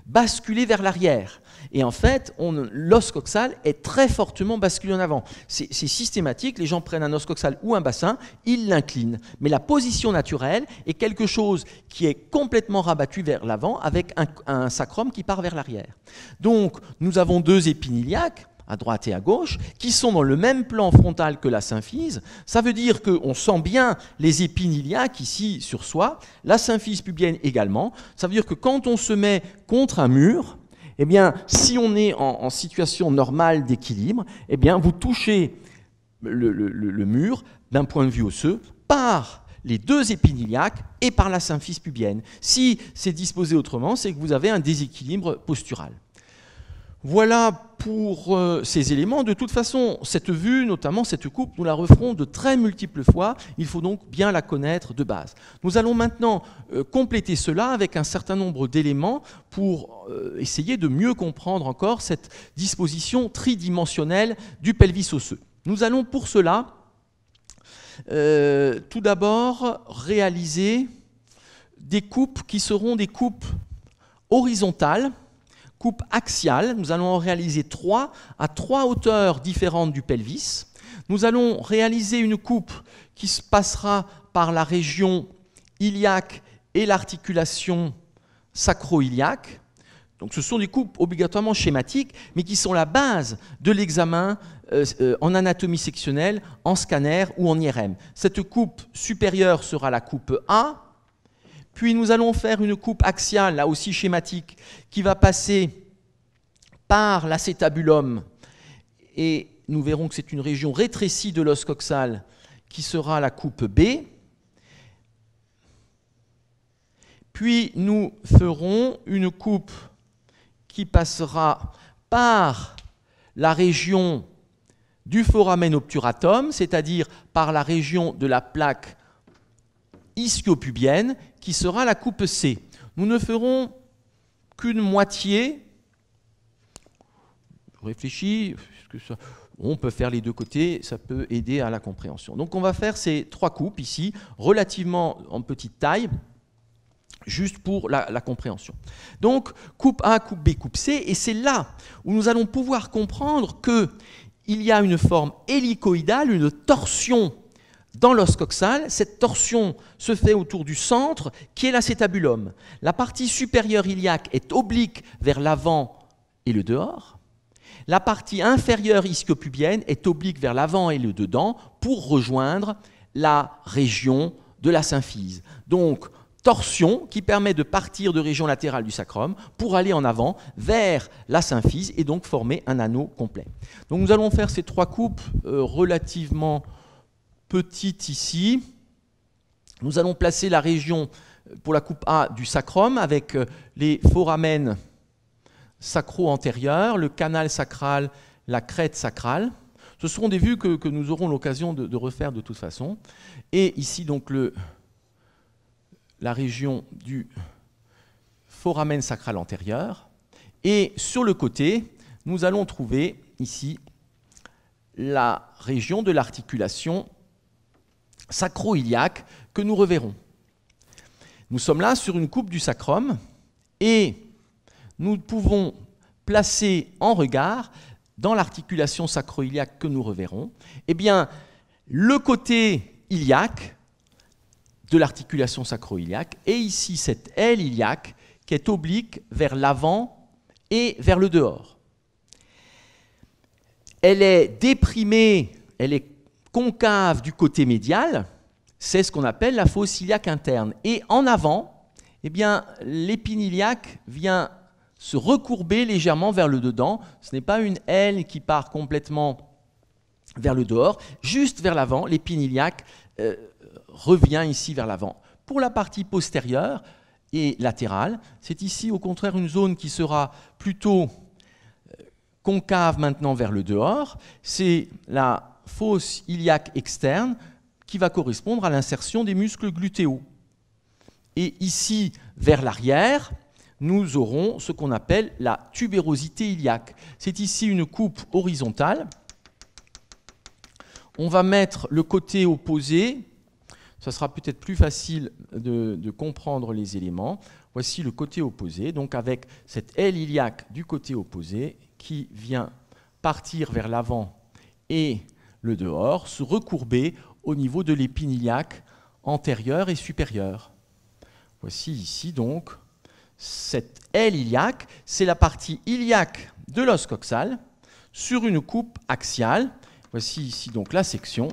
basculer vers l'arrière. Et en fait, l'os coxal est très fortement basculé en avant. C'est systématique, les gens prennent un os coxal ou un bassin, ils l'inclinent. Mais la position naturelle est quelque chose qui est complètement rabattu vers l'avant avec un, sacrum qui part vers l'arrière. Donc, nous avons deux épiniliaques à droite et à gauche, qui sont dans le même plan frontal que la symphyse. Ça veut dire qu'on sent bien les épiniliaques ici sur soi, la symphyse pubienne également. Ça veut dire que quand on se met contre un mur, eh bien, si on est en, situation normale d'équilibre, eh bien, vous touchez le, le mur d'un point de vue osseux par les deux épiniliaques et par la symphyse pubienne. Si c'est disposé autrement, c'est que vous avez un déséquilibre postural. Voilà pour euh, ces éléments. De toute façon, cette vue, notamment cette coupe, nous la referons de très multiples fois. Il faut donc bien la connaître de base. Nous allons maintenant euh, compléter cela avec un certain nombre d'éléments pour euh, essayer de mieux comprendre encore cette disposition tridimensionnelle du pelvis osseux. Nous allons pour cela tout d'abord réaliser des coupes qui seront des coupes horizontales coupe axiale. Nous allons en réaliser trois à trois hauteurs différentes du pelvis. Nous allons réaliser une coupe qui se passera par la région iliaque et l'articulation sacro-iliaque. Donc ce sont des coupes obligatoirement schématiques, mais qui sont la base de l'examen euh, euh, en anatomie sectionnelle, en scanner ou en IRM. Cette coupe supérieure sera la coupe A, puis nous allons faire une coupe axiale, là aussi schématique, qui va passer par l'acétabulum. Et nous verrons que c'est une région rétrécie de l'os coxal qui sera la coupe B. Puis nous ferons une coupe qui passera par la région du foramen obturatum, c'est-à-dire par la région de la plaque ischiopubienne qui sera la coupe C. Nous ne ferons qu'une moitié. Réfléchis, on peut faire les deux côtés, ça peut aider à la compréhension. Donc on va faire ces trois coupes ici, relativement en petite taille, juste pour la, la, compréhension. Donc, coupe A, coupe B, coupe C, et c'est là où nous allons pouvoir comprendre que il y a une forme hélicoïdale, une torsion dans l'os coxal, cette torsion se fait autour du centre qui est l'acétabulum. La partie supérieure iliaque est oblique vers l'avant et le dehors. La partie inférieure pubienne est oblique vers l'avant et le dedans pour rejoindre la région de la symphyse. Donc, torsion qui permet de partir de région latérale du sacrum pour aller en avant vers la symphyse et donc former un anneau complet. Donc nous allons faire ces trois coupes euh, relativement petite ici. Nous allons placer la région pour la coupe A du sacrum avec euh, les foramen sacro-antérieurs, le canal sacral, la crête sacrale. Ce seront des vues que, nous aurons l'occasion de, refaire de toute façon. Et ici, donc, le, la région du foramen sacral antérieur. Et sur le côté, nous allons trouver ici la région de l'articulation sacro-iliaque que nous reverrons. Nous sommes là sur une coupe du sacrum et nous pouvons placer en regard, dans l'articulation sacro-iliaque que nous reverrons, eh bien, le côté iliaque de l'articulation sacro-iliaque et ici cette aile iliaque qui est oblique vers l'avant et vers le dehors. Elle est déprimée, elle est concave du côté médial, c'est ce qu'on appelle la fosse iliaque interne. Et en avant, eh bien, l'épine iliaque vient se recourber légèrement vers le dedans. Ce n'est pas une aile qui part complètement vers le dehors, juste vers l'avant. L'épine iliaque euh, revient ici vers l'avant. Pour la partie postérieure et latérale, c'est ici au contraire une zone qui sera plutôt euh, concave maintenant vers le dehors. C'est la fausse iliaque externe qui va correspondre à l'insertion des muscles glutéaux. Et ici, vers l'arrière, nous aurons ce qu'on appelle la tubérosité iliaque. C'est ici une coupe horizontale. On va mettre le côté opposé. Ça sera peut-être plus facile de, de, comprendre les éléments. Voici le côté opposé, donc avec cette aile iliaque du côté opposé qui vient partir vers l'avant et le dehors, se recourber au niveau de l'épine iliaque antérieure et supérieure. Voici ici donc cette aile iliaque, c'est la partie iliaque de l'os coxal sur une coupe axiale. Voici ici donc la section.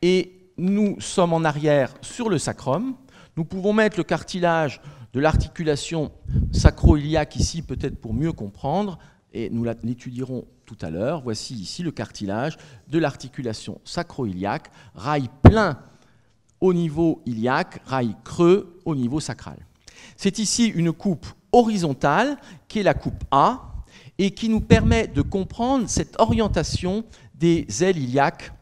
Et nous sommes en arrière sur le sacrum. Nous pouvons mettre le cartilage de l'articulation sacro-iliaque ici, peut-être pour mieux comprendre, et nous l'étudierons tout à l'heure. Voici ici le cartilage de l'articulation sacro-iliaque, rail plein au niveau iliaque, rail creux au niveau sacral. C'est ici une coupe horizontale qui est la coupe A et qui nous permet de comprendre cette orientation des ailes iliaques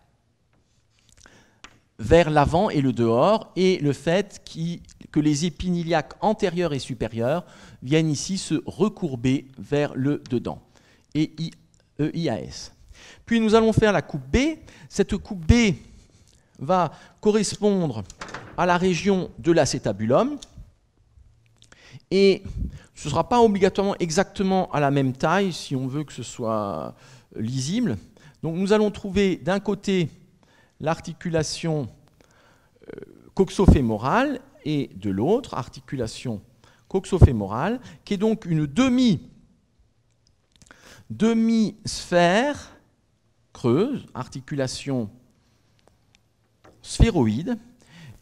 vers l'avant et le dehors, et le fait que les épines iliaques antérieures et supérieures viennent ici se recourber vers le dedans. Et EIAS. Puis nous allons faire la coupe B. Cette coupe B va correspondre à la région de l'acétabulum. Et ce ne sera pas obligatoirement exactement à la même taille si on veut que ce soit euh, lisible. Donc nous allons trouver d'un côté l'articulation euh, coxofémorale et de l'autre articulation coxofémorale, qui est donc une demi demi-sphère creuse, articulation sphéroïde.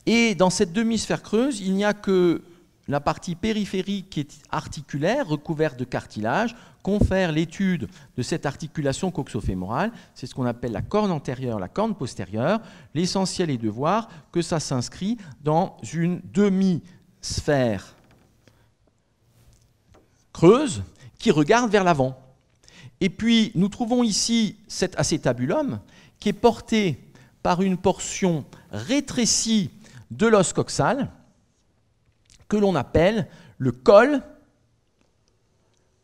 Et dans cette demi-sphère creuse, il n'y a que la partie périphérique qui est articulaire, recouverte de cartilage, confère l'étude de cette articulation coxo-fémorale. C'est ce qu'on appelle la corne antérieure, la corne postérieure. L'essentiel est de voir que ça s'inscrit dans une demi-sphère creuse qui regarde vers l'avant. Et puis, nous trouvons ici cet acétabulum qui est porté par une portion rétrécie de l'os coxal que l'on appelle le col,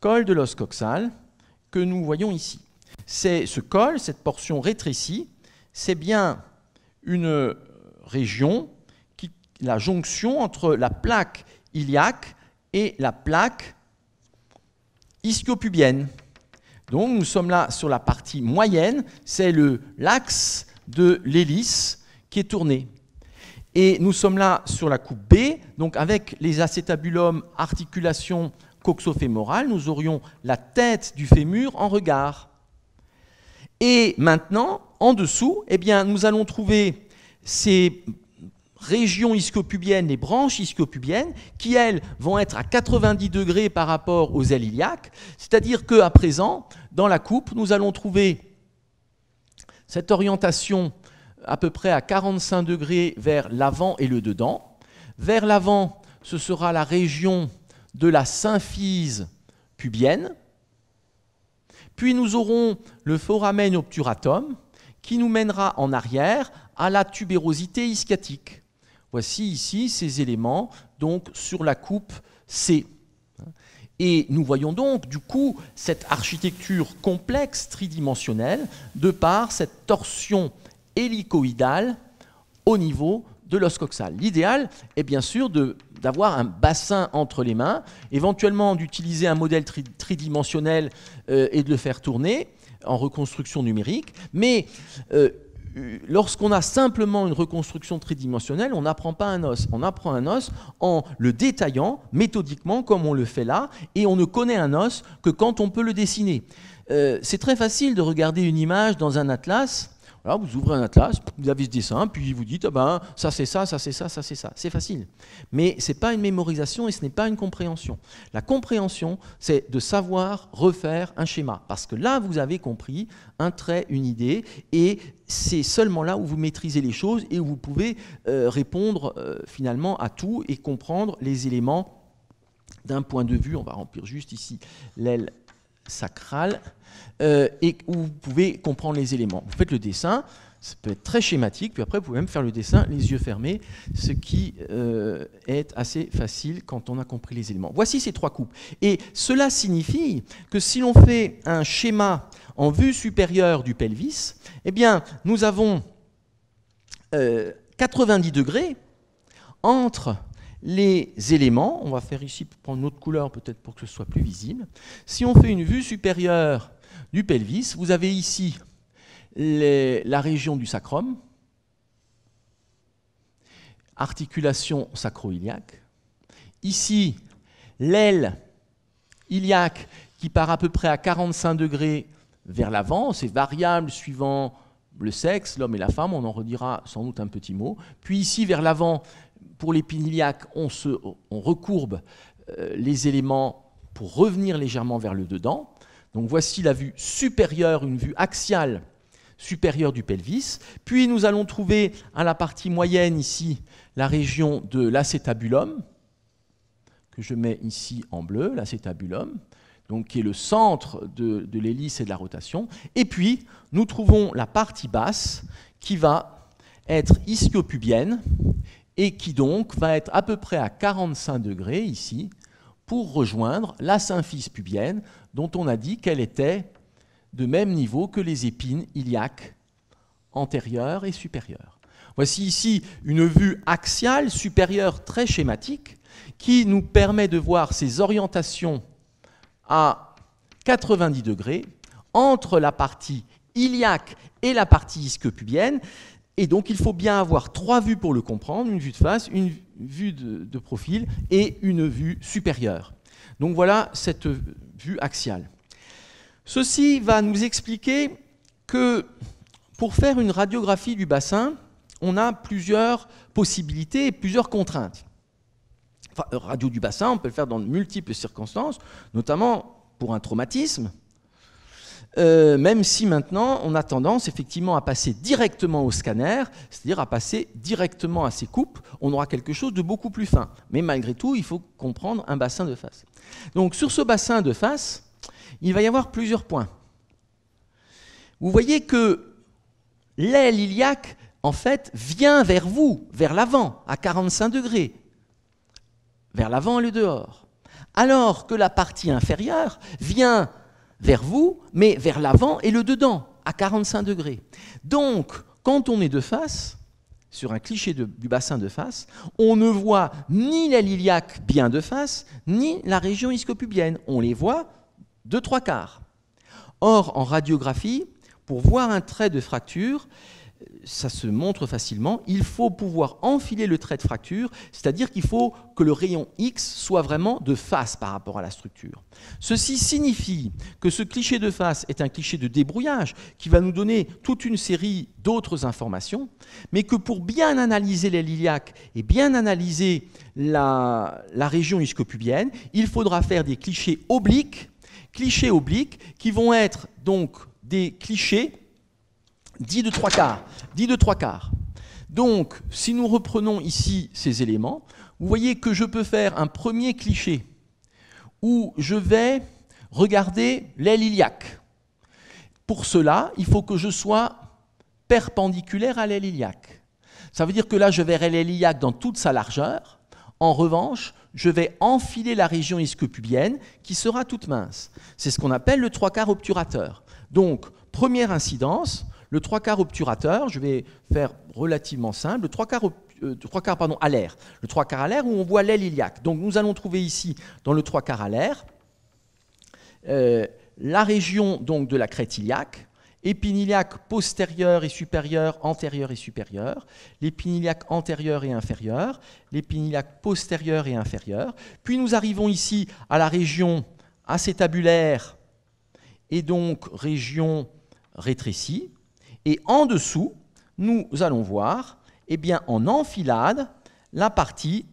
col de l'os coxal que nous voyons ici. C'est ce col, cette portion rétrécie, c'est bien une région qui la jonction entre la plaque iliaque et la plaque ischiopubienne. Donc nous sommes là sur la partie moyenne, c'est l'axe de l'hélice qui est tourné. Et nous sommes là sur la coupe B, donc avec les acétabulums, articulation coxofémorale, nous aurions la tête du fémur en regard. Et maintenant, en dessous, eh bien, nous allons trouver ces régions ischiopubiennes les branches ischiopubiennes, qui elles vont être à 90 degrés par rapport aux ailes iliaques. C'est-à-dire qu'à présent, dans la coupe, nous allons trouver cette orientation à peu près à 45 degrés vers l'avant et le dedans. Vers l'avant, ce sera la région de la symphyse pubienne. Puis nous aurons le foramen obturatum qui nous mènera en arrière à la tubérosité ischiatique. Voici ici ces éléments donc sur la coupe C. Et nous voyons donc, du coup, cette architecture complexe tridimensionnelle de par cette torsion hélicoïdale au niveau de l'os coxal. L'idéal est bien sûr d'avoir un bassin entre les mains, éventuellement d'utiliser un modèle tridimensionnel euh, et de le faire tourner en reconstruction numérique, mais euh, lorsqu'on a simplement une reconstruction tridimensionnelle, on n'apprend pas un os. On apprend un os en le détaillant méthodiquement comme on le fait là, et on ne connaît un os que quand on peut le dessiner. Euh, c'est très facile de regarder une image dans un atlas vous ouvrez un atlas, vous avez ce dessin, puis vous dites, ah ben, ça c'est ça, ça c'est ça, ça c'est ça. C'est facile. Mais ce n'est pas une mémorisation et ce n'est pas une compréhension. La compréhension, c'est de savoir refaire un schéma. Parce que là, vous avez compris un trait, une idée, et c'est seulement là où vous maîtrisez les choses et où vous pouvez euh, répondre euh, finalement à tout et comprendre les éléments d'un point de vue. On va remplir juste ici l'aile sacrale euh, et où vous pouvez comprendre les éléments. Vous faites le dessin, ça peut être très schématique, puis après vous pouvez même faire le dessin les yeux fermés, ce qui euh, est assez facile quand on a compris les éléments. Voici ces trois coupes. Et cela signifie que si l'on fait un schéma en vue supérieure du pelvis, eh bien nous avons 90 euh, degrés entre les éléments, on va faire ici, prendre une autre couleur peut-être pour que ce soit plus visible. Si on fait une vue supérieure du pelvis. Vous avez ici la région du sacrum, articulation sacro-iliaque. Ici, l'aile iliaque qui part à peu près à 45 degrés vers l'avant. C'est variable suivant le sexe, l'homme et la femme. On en redira sans doute un petit mot. Puis ici, vers l'avant, pour l'épine iliaque, on, se, on recourbe euh, les éléments pour revenir légèrement vers le dedans. Donc voici la vue supérieure, une vue axiale supérieure du pelvis. Puis nous allons trouver à la partie moyenne ici la région de l'acétabulum, que je mets ici en bleu, l'acétabulum, donc qui est le centre de, de l'hélice et de la rotation. Et puis nous trouvons la partie basse qui va être ischiopubienne et qui donc va être à peu près à 45 degrés ici, pour rejoindre la symphyse pubienne, dont on a dit qu'elle était de même niveau que les épines iliaques antérieures et supérieures. Voici ici une vue axiale supérieure très schématique qui nous permet de voir ces orientations à 90 degrés entre la partie iliaque et la partie isque pubienne, et donc il faut bien avoir trois vues pour le comprendre, une vue de face, une vue de, profil et une vue supérieure. Donc voilà cette vue axiale. Ceci va nous expliquer que pour faire une radiographie du bassin, on a plusieurs possibilités et plusieurs contraintes. Euh, radio du bassin, on peut le faire dans de multiples circonstances, notamment pour un traumatisme, euh, même si maintenant on a tendance effectivement à passer directement au scanner, c'est-à-dire à passer directement à ces coupes, on aura quelque chose de beaucoup plus fin. Mais malgré tout, il faut comprendre un bassin de face. Donc sur ce bassin de face, il va y avoir plusieurs points. Vous voyez que l'aile iliaque, en fait, vient vers vous, vers l'avant, à 45 degrés, vers l'avant et le dehors. Alors que la partie inférieure vient vers vous, mais vers l'avant et le dedans, à 45 degrés. Donc, quand on est de face, sur un cliché du bassin de face, on ne voit ni la Liliaque bien de face, ni la région iscopubienne. On les voit de trois quarts. Or, en radiographie, pour voir un trait de fracture, ça se montre facilement, il faut pouvoir enfiler le trait de fracture, c'est-à-dire qu'il faut que le rayon X soit vraiment de face par rapport à la structure. Ceci signifie que ce cliché de face est un cliché de débrouillage qui va nous donner toute une série d'autres informations, mais que pour bien analyser les liliaques et bien analyser la, la région iscopubienne, il faudra faire des clichés obliques, clichés obliques qui vont être donc des clichés dits de trois quarts dit de trois quarts. Donc, si nous reprenons ici ces éléments, vous voyez que je peux faire un premier cliché où je vais regarder l'aile iliaque. Pour cela, il faut que je sois perpendiculaire à l'aile iliaque. Ça veut dire que là, je verrai l'aile iliaque dans toute sa largeur. En revanche, je vais enfiler la région iscopubienne qui sera toute mince. C'est ce qu'on appelle le trois quarts obturateur. Donc, première incidence, le trois quarts obturateur, je vais faire relativement simple, le trois quarts euh, trois quarts pardon, Le trois quarts l'air où on voit l'aile iliaque. Donc nous allons trouver ici dans le trois quarts à l'air, euh, la région donc de la crête iliaque, épine iliaque postérieure et supérieure, antérieure et supérieure, l'épine iliaque antérieure et inférieure, l'épine iliaque postérieure et inférieure. Puis nous arrivons ici à la région acétabulaire et donc région rétrécie, et en dessous, nous allons voir, eh bien, en enfilade, la partie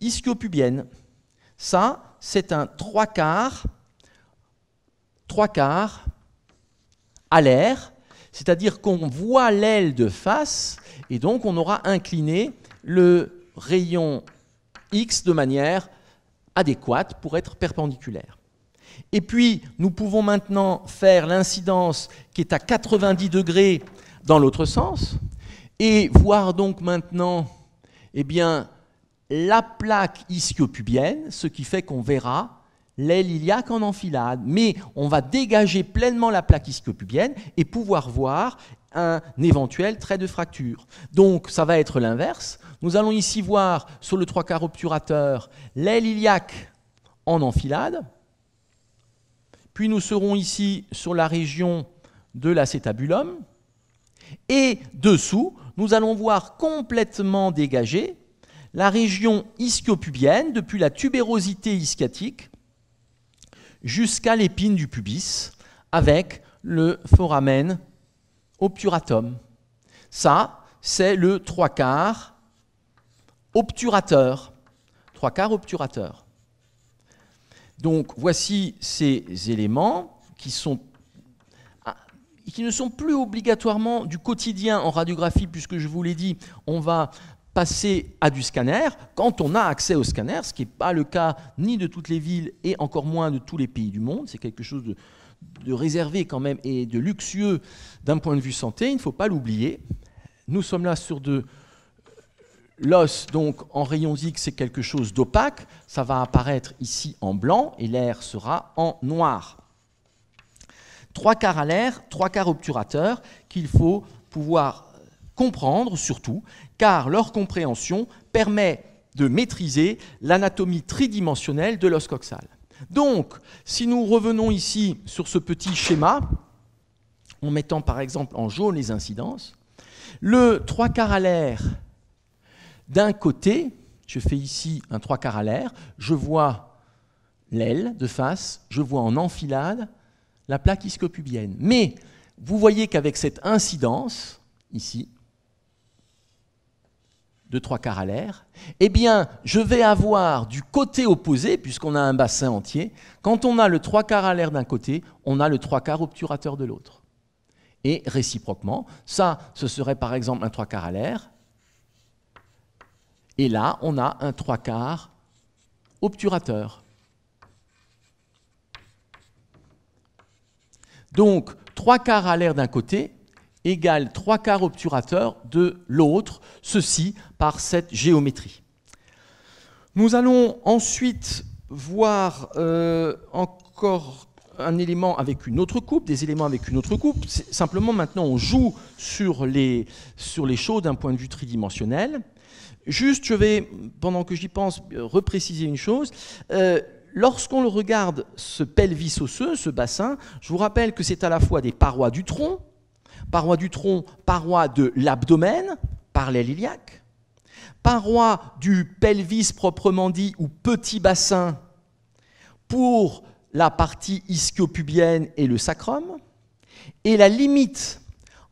ischiopubienne. Ça, c'est un trois quarts, trois quarts à l'air, c'est-à-dire qu'on voit l'aile de face et donc on aura incliné le rayon X de manière adéquate pour être perpendiculaire. Et puis, nous pouvons maintenant faire l'incidence qui est à 90 degrés dans l'autre sens, et voir donc maintenant eh bien, la plaque ischiopubienne, ce qui fait qu'on verra l'aile iliaque en enfilade. Mais on va dégager pleinement la plaque ischiopubienne et pouvoir voir un éventuel trait de fracture. Donc ça va être l'inverse. Nous allons ici voir sur le 3 quarts obturateur l'aile iliaque en enfilade, puis nous serons ici sur la région de l'acétabulum. Et dessous, nous allons voir complètement dégagée la région ischiopubienne, depuis la tubérosité ischiatique jusqu'à l'épine du pubis, avec le foramen obturatum. Ça, c'est le trois quarts obturateur. Trois quarts obturateur. Donc voici ces éléments qui, sont, ah, qui ne sont plus obligatoirement du quotidien en radiographie, puisque je vous l'ai dit, on va passer à du scanner quand on a accès au scanner, ce qui n'est pas le cas ni de toutes les villes et encore moins de tous les pays du monde. C'est quelque chose de, réservé quand même et de luxueux d'un point de vue santé, il ne faut pas l'oublier. Nous sommes là sur deux... L'os, donc, en rayons X, c'est quelque chose d'opaque. Ça va apparaître ici en blanc et l'air sera en noir. Trois quarts à l'air, trois quarts obturateurs qu'il faut pouvoir euh, comprendre surtout, car leur compréhension permet de maîtriser l'anatomie tridimensionnelle de l'os coxal. Donc, si nous revenons ici sur ce petit schéma, en mettant par exemple en jaune les incidences, le trois quarts à l'air d'un côté, je fais ici un trois quarts à l'air, je vois l'aile de face, je vois en enfilade la plaque iscopubienne. Mais vous voyez qu'avec cette incidence, ici, de trois quarts à l'air, eh bien, je vais avoir du côté opposé, puisqu'on a un bassin entier, quand on a le trois quarts à l'air d'un côté, on a le trois quarts obturateur de l'autre. Et réciproquement, ça, ce serait par exemple un trois quarts à l'air, et là, on a un trois quarts obturateur. Donc, trois quarts à l'air d'un côté égale trois quarts obturateur de l'autre, ceci par cette géométrie. Nous allons ensuite voir euh, encore un élément avec une autre coupe, des éléments avec une autre coupe. Simplement, maintenant, on joue sur les, sur les choses d'un point de vue tridimensionnel. Juste, je vais, pendant que j'y pense, repréciser une chose. Euh, lorsqu'on regarde, ce pelvis osseux, ce bassin, je vous rappelle que c'est à la fois des parois du tronc, parois du tronc, parois de l'abdomen, parallèle iliaque, parois du pelvis proprement dit ou petit bassin pour la partie ischiopubienne et le sacrum, et la limite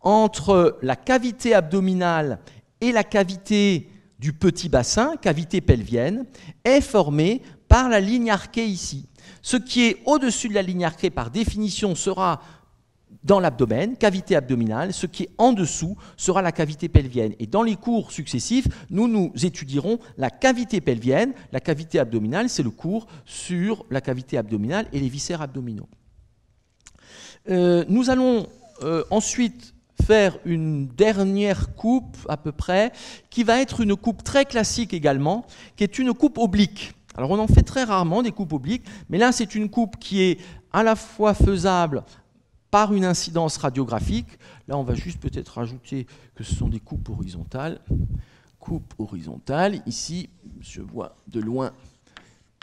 entre la cavité abdominale et la cavité du petit bassin, cavité pelvienne, est formé par la ligne arquée ici. Ce qui est au-dessus de la ligne arquée, par définition, sera dans l'abdomen, cavité abdominale, ce qui est en dessous sera la cavité pelvienne. Et dans les cours successifs, nous nous étudierons la cavité pelvienne, la cavité abdominale, c'est le cours sur la cavité abdominale et les viscères abdominaux. Euh, nous allons euh, ensuite faire une dernière coupe à peu près, qui va être une coupe très classique également, qui est une coupe oblique. Alors on en fait très rarement des coupes obliques, mais là c'est une coupe qui est à la fois faisable par une incidence radiographique. Là on va juste peut-être rajouter que ce sont des coupes horizontales. Coupe horizontale, ici je vois de loin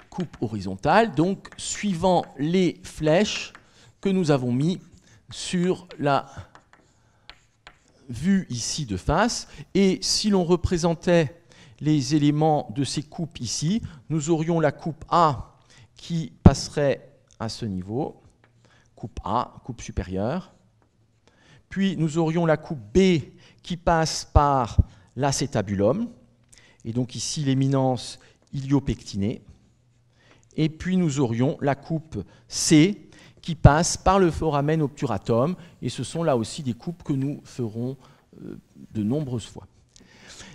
coupe horizontale, donc suivant les flèches que nous avons mis sur la vue ici de face, et si l'on représentait les éléments de ces coupes ici, nous aurions la coupe A qui passerait à ce niveau, coupe A, coupe supérieure, puis nous aurions la coupe B qui passe par l'acétabulum, et donc ici l'éminence iliopectinée, et puis nous aurions la coupe C qui passe par le foramen obturatum, et ce sont là aussi des coupes que nous ferons euh, de nombreuses fois.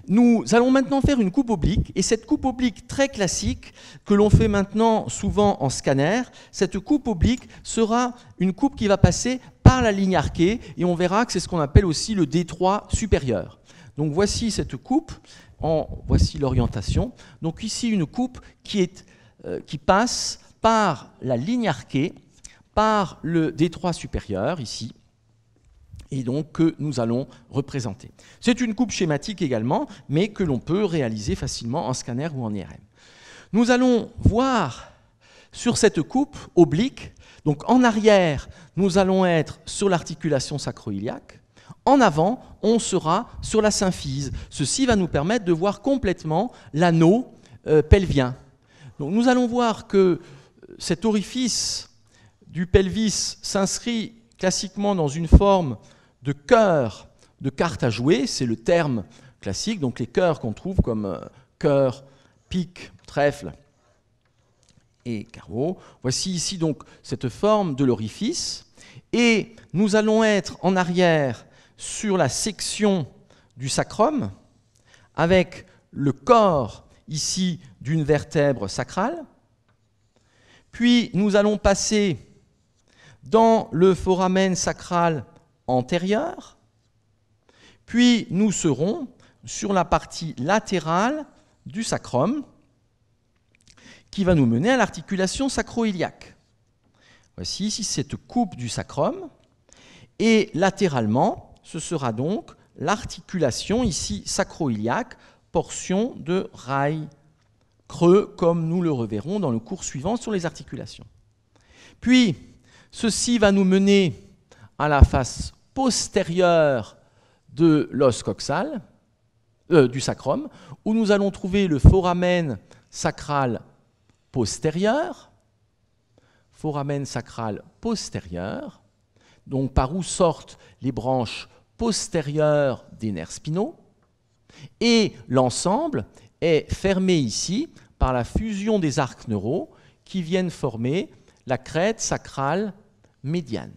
Nous allons maintenant faire une coupe oblique, et cette coupe oblique très classique, que l'on fait maintenant souvent en scanner, cette coupe oblique sera une coupe qui va passer par la ligne arquée, et on verra que c'est ce qu'on appelle aussi le détroit supérieur. Donc voici cette coupe, en, voici l'orientation. Donc ici une coupe qui, est, euh, qui passe par la ligne arquée, par le détroit supérieur, ici, et donc que nous allons représenter. C'est une coupe schématique également, mais que l'on peut réaliser facilement en scanner ou en IRM. Nous allons voir sur cette coupe oblique, donc en arrière, nous allons être sur l'articulation sacro sacroiliaque, en avant, on sera sur la symphyse. Ceci va nous permettre de voir complètement l'anneau euh, pelvien. nous allons voir que cet orifice du pelvis s'inscrit classiquement dans une forme de cœur de carte à jouer, c'est le terme classique, donc les cœurs qu'on trouve comme euh, cœur, pique, trèfle et carreau. Voici ici donc cette forme de l'orifice, et nous allons être en arrière sur la section du sacrum, avec le corps ici d'une vertèbre sacrale, puis nous allons passer dans le foramen sacral antérieur, puis nous serons sur la partie latérale du sacrum, qui va nous mener à l'articulation sacro-iliaque. Voici ici cette coupe du sacrum, et latéralement, ce sera donc l'articulation ici sacro-iliaque, portion de rail creux, comme nous le reverrons dans le cours suivant sur les articulations. Puis, Ceci va nous mener à la face postérieure de l'os coxal, euh, du sacrum, où nous allons trouver le foramen sacral postérieur, foramen sacral postérieur, donc par où sortent les branches postérieures des nerfs spinaux, et l'ensemble est fermé ici par la fusion des arcs neuraux qui viennent former la crête sacrale médiane.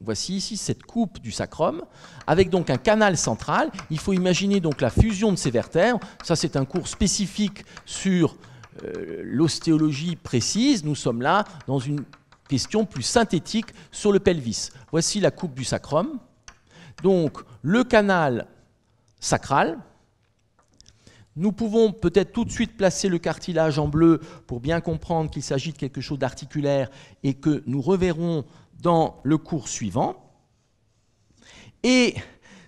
Voici ici cette coupe du sacrum, avec donc un canal central. Il faut imaginer donc la fusion de ces vertèbres. Ça, c'est un cours spécifique sur euh, l'ostéologie précise. Nous sommes là dans une question plus synthétique sur le pelvis. Voici la coupe du sacrum. Donc, le canal sacral, nous pouvons peut-être tout de suite placer le cartilage en bleu pour bien comprendre qu'il s'agit de quelque chose d'articulaire et que nous reverrons dans le cours suivant. Et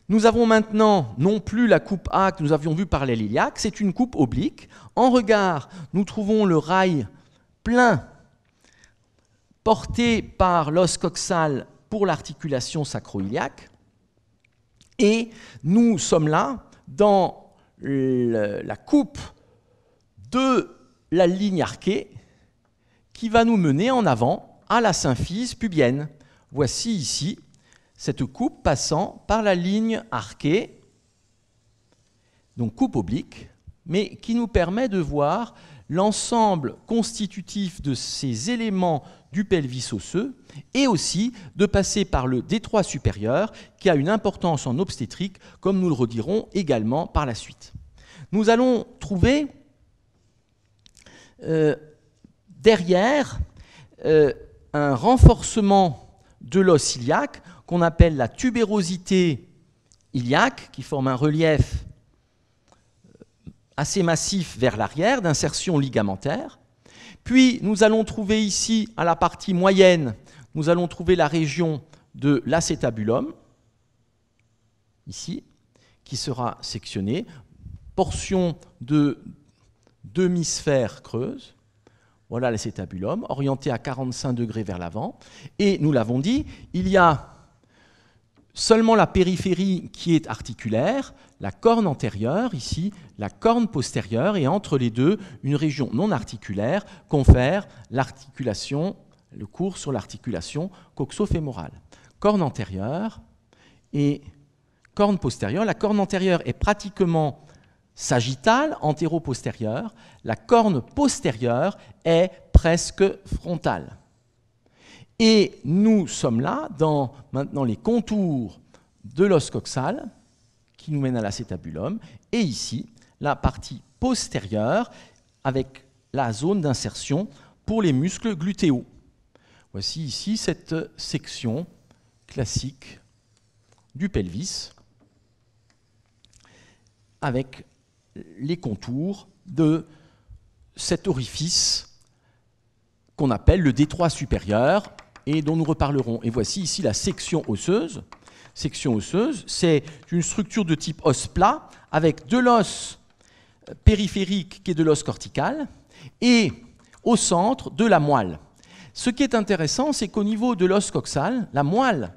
nous avons maintenant non plus la coupe A que nous avions vue par les c'est une coupe oblique. En regard, nous trouvons le rail plein porté par l'os coxal pour l'articulation sacro sacro-iliaque. Et nous sommes là dans la coupe de la ligne arquée qui va nous mener en avant à la symphyse pubienne. Voici ici cette coupe passant par la ligne arquée, donc coupe oblique, mais qui nous permet de voir l'ensemble constitutif de ces éléments du pelvis osseux et aussi de passer par le détroit supérieur qui a une importance en obstétrique comme nous le redirons également par la suite. Nous allons trouver euh, derrière euh, un renforcement de l'os iliaque qu'on appelle la tubérosité iliaque qui forme un relief assez massif vers l'arrière, d'insertion ligamentaire. Puis nous allons trouver ici, à la partie moyenne, nous allons trouver la région de l'acétabulum, ici, qui sera sectionnée, portion de demi-sphère creuse, voilà l'acétabulum, orienté à 45 degrés vers l'avant. Et nous l'avons dit, il y a seulement la périphérie qui est articulaire, la corne antérieure, ici la corne postérieure, et entre les deux, une région non articulaire confère l'articulation, le cours sur l'articulation coxo-fémorale. Corne antérieure et corne postérieure. La corne antérieure est pratiquement sagittale, antéro-postérieure. La corne postérieure est presque frontale. Et nous sommes là dans maintenant les contours de l'os coxal qui nous mène à l'acétabulum, et ici, la partie postérieure avec la zone d'insertion pour les muscles glutéaux. Voici ici cette section classique du pelvis avec les contours de cet orifice qu'on appelle le détroit supérieur et dont nous reparlerons. Et voici ici la section osseuse section osseuse. C'est une structure de type os plat avec de l'os euh, périphérique qui est de l'os cortical et au centre de la moelle. Ce qui est intéressant, c'est qu'au niveau de l'os coxal, la moelle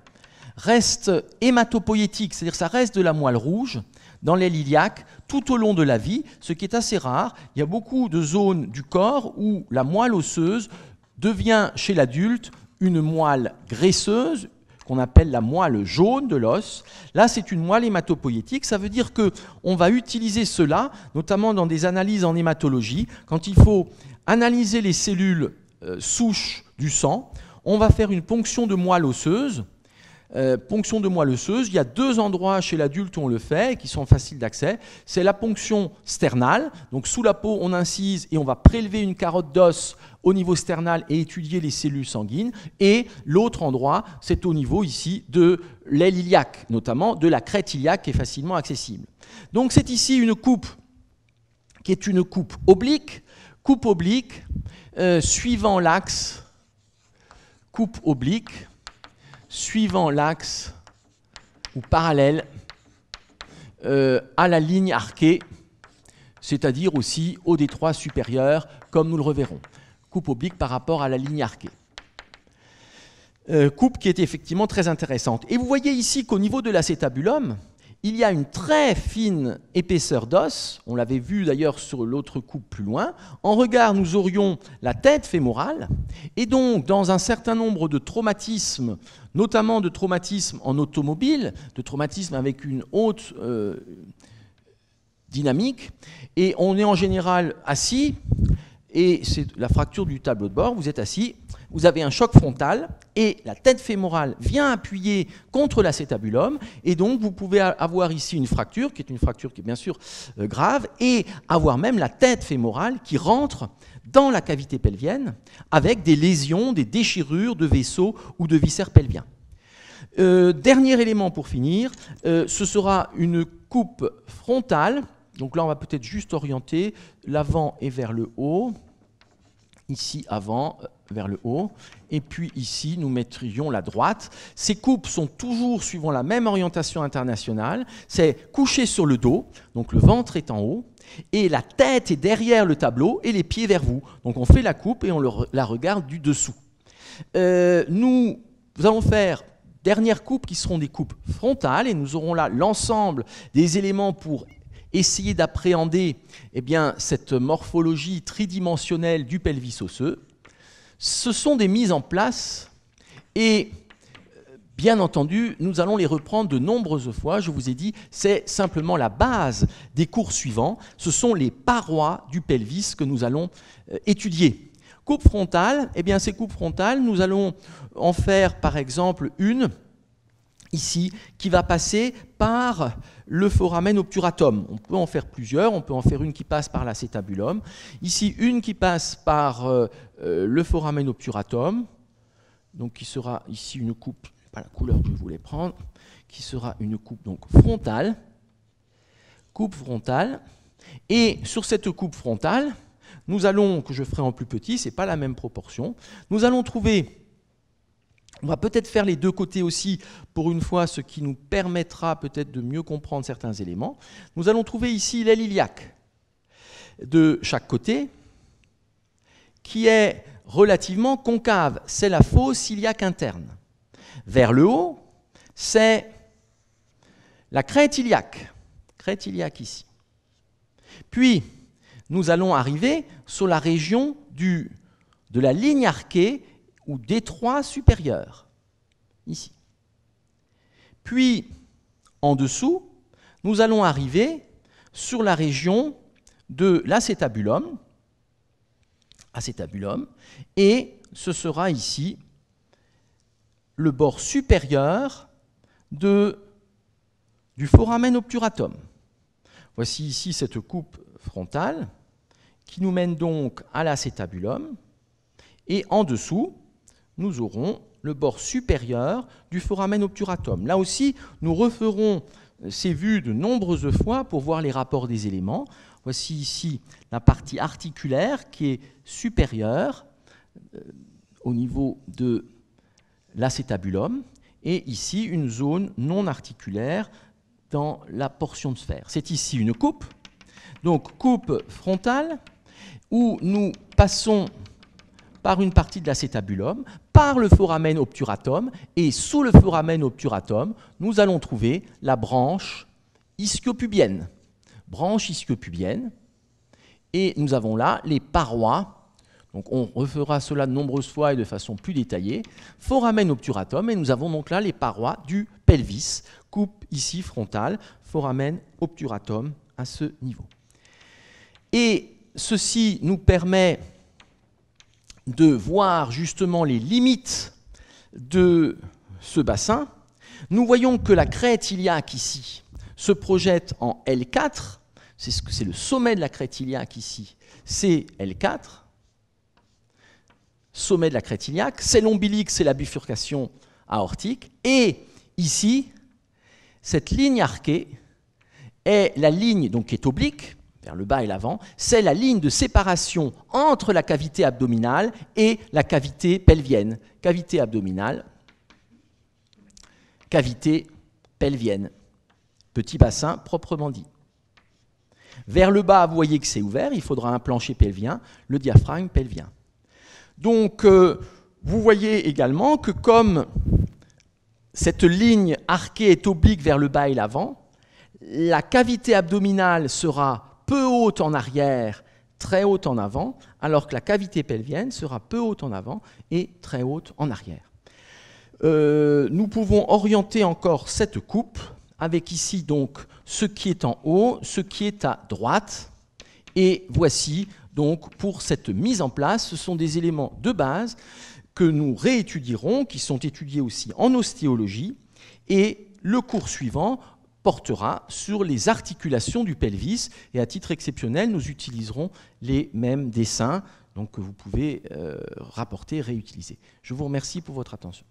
reste hématopoïétique, c'est-à-dire ça reste de la moelle rouge dans les iliaque tout au long de la vie, ce qui est assez rare. Il y a beaucoup de zones du corps où la moelle osseuse devient chez l'adulte une moelle graisseuse, qu'on appelle la moelle jaune de l'os. Là, c'est une moelle hématopoïétique. Ça veut dire que on va utiliser cela, notamment dans des analyses en hématologie, quand il faut analyser les cellules euh, souches du sang. On va faire une ponction de moelle osseuse. Euh, ponction de moelle osseuse, il y a deux endroits chez l'adulte où on le fait et qui sont faciles d'accès. C'est la ponction sternale, donc sous la peau on incise et on va prélever une carotte d'os au niveau sternal et étudier les cellules sanguines. Et l'autre endroit, c'est au niveau ici de l'aile iliaque, notamment de la crête iliaque qui est facilement accessible. Donc c'est ici une coupe qui est une coupe oblique, coupe oblique euh, suivant l'axe, coupe oblique suivant l'axe ou parallèle euh, à la ligne arquée, c'est-à-dire aussi au détroit supérieur, comme nous le reverrons coupe oblique par rapport à la ligne arquée. Euh, coupe qui est effectivement très intéressante. Et vous voyez ici qu'au niveau de l'acétabulum, il y a une très fine épaisseur d'os, on l'avait vu d'ailleurs sur l'autre coupe plus loin. En regard, nous aurions la tête fémorale, et donc dans un certain nombre de traumatismes, notamment de traumatismes en automobile, de traumatismes avec une haute euh, dynamique, et on est en général assis, et c'est la fracture du tableau de bord, vous êtes assis, vous avez un choc frontal et la tête fémorale vient appuyer contre l'acétabulum et donc vous pouvez avoir ici une fracture qui est une fracture qui est bien sûr euh, grave et avoir même la tête fémorale qui rentre dans la cavité pelvienne avec des lésions, des déchirures de vaisseaux ou de viscères pelviens. Euh, dernier élément pour finir, euh, ce sera une coupe frontale. Donc là, on va peut-être juste orienter l'avant et vers le haut ici avant euh, vers le haut, et puis ici nous mettrions la droite. Ces coupes sont toujours suivant la même orientation internationale, c'est couché sur le dos, donc le ventre est en haut, et la tête est derrière le tableau et les pieds vers vous. Donc on fait la coupe et on la regarde du dessous. Euh, nous, allons faire dernière coupe qui seront des coupes frontales et nous aurons là l'ensemble des éléments pour essayer d'appréhender eh bien, cette morphologie tridimensionnelle du pelvis osseux, ce sont des mises en place et euh, Bien entendu, nous allons les reprendre de nombreuses fois. Je vous ai dit, c'est simplement la base des cours suivants. Ce sont les parois du pelvis que nous allons euh, étudier. Coupe frontale, eh bien, ces coupes frontales, nous allons en faire par exemple une ici, qui va passer par le foramen obturatum. On peut en faire plusieurs, on peut en faire une qui passe par l'acétabulum, ici une qui passe par euh, euh, le foramen obturatum, donc qui sera ici une coupe, pas la couleur que je voulais prendre, qui sera une coupe donc frontale, coupe frontale, et sur cette coupe frontale, nous allons, que je ferai en plus petit, c'est pas la même proportion, nous allons trouver on va peut-être faire les deux côtés aussi pour une fois, ce qui nous permettra peut-être de mieux comprendre certains éléments. Nous allons trouver ici l'aile iliaque de chaque côté, qui est relativement concave. C'est la fosse iliaque interne. Vers le haut, c'est la crête iliaque. Crête iliaque ici. Puis, nous allons arriver sur la région du, de la ligne arquée ou détroit supérieur, ici. Puis, en dessous, nous allons arriver sur la région de l'acétabulum, acétabulum, et ce sera ici le bord supérieur de, du foramen obturatum. Voici ici cette coupe frontale qui nous mène donc à l'acétabulum, et en dessous, nous aurons le bord supérieur du foramen obturatum. Là aussi, nous referons ces vues de nombreuses fois pour voir les rapports des éléments. Voici ici la partie articulaire qui est supérieure euh, au niveau de l'acétabulum et ici une zone non articulaire dans la portion de sphère. C'est ici une coupe, donc coupe frontale où nous passons par une partie de l'acétabulum, par le foramen obturatum, et sous le foramen obturatum, nous allons trouver la branche ischiopubienne. Branche ischiopubienne, et nous avons là les parois donc on refera cela de nombreuses fois et de façon plus détaillée. Foramen obturatum, et nous avons donc là les parois du pelvis, coupe ici frontale, foramen obturatum à ce niveau. Et ceci nous permet de voir justement les limites de ce bassin, nous voyons que la crête iliaque ici se projette en L4, c'est le sommet de la crête iliaque ici, c'est L4, sommet de la crête iliaque, c'est l'ombilique, c'est la bifurcation aortique, et ici, cette ligne arquée est la ligne donc, qui est oblique, vers le bas et l'avant, c'est la ligne de séparation entre la cavité abdominale et la cavité pelvienne. Cavité abdominale, cavité pelvienne, petit bassin proprement dit. Vers le bas, vous voyez que c'est ouvert, il faudra un plancher pelvien, le diaphragme pelvien. Donc, euh, vous voyez également que comme cette ligne arquée est oblique vers le bas et l'avant, la cavité abdominale sera peu haute en arrière, très haute en avant, alors que la cavité pelvienne sera peu haute en avant et très haute en arrière. Euh, nous pouvons orienter encore cette coupe avec ici donc ce qui est en haut, ce qui est à droite, et voici donc pour cette mise en place, ce sont des éléments de base que nous réétudierons, qui sont étudiés aussi en ostéologie, et le cours suivant portera sur les articulations du pelvis et à titre exceptionnel, nous utiliserons les mêmes dessins donc, que vous pouvez rapporter euh, rapporter, réutiliser. Je vous remercie pour votre attention.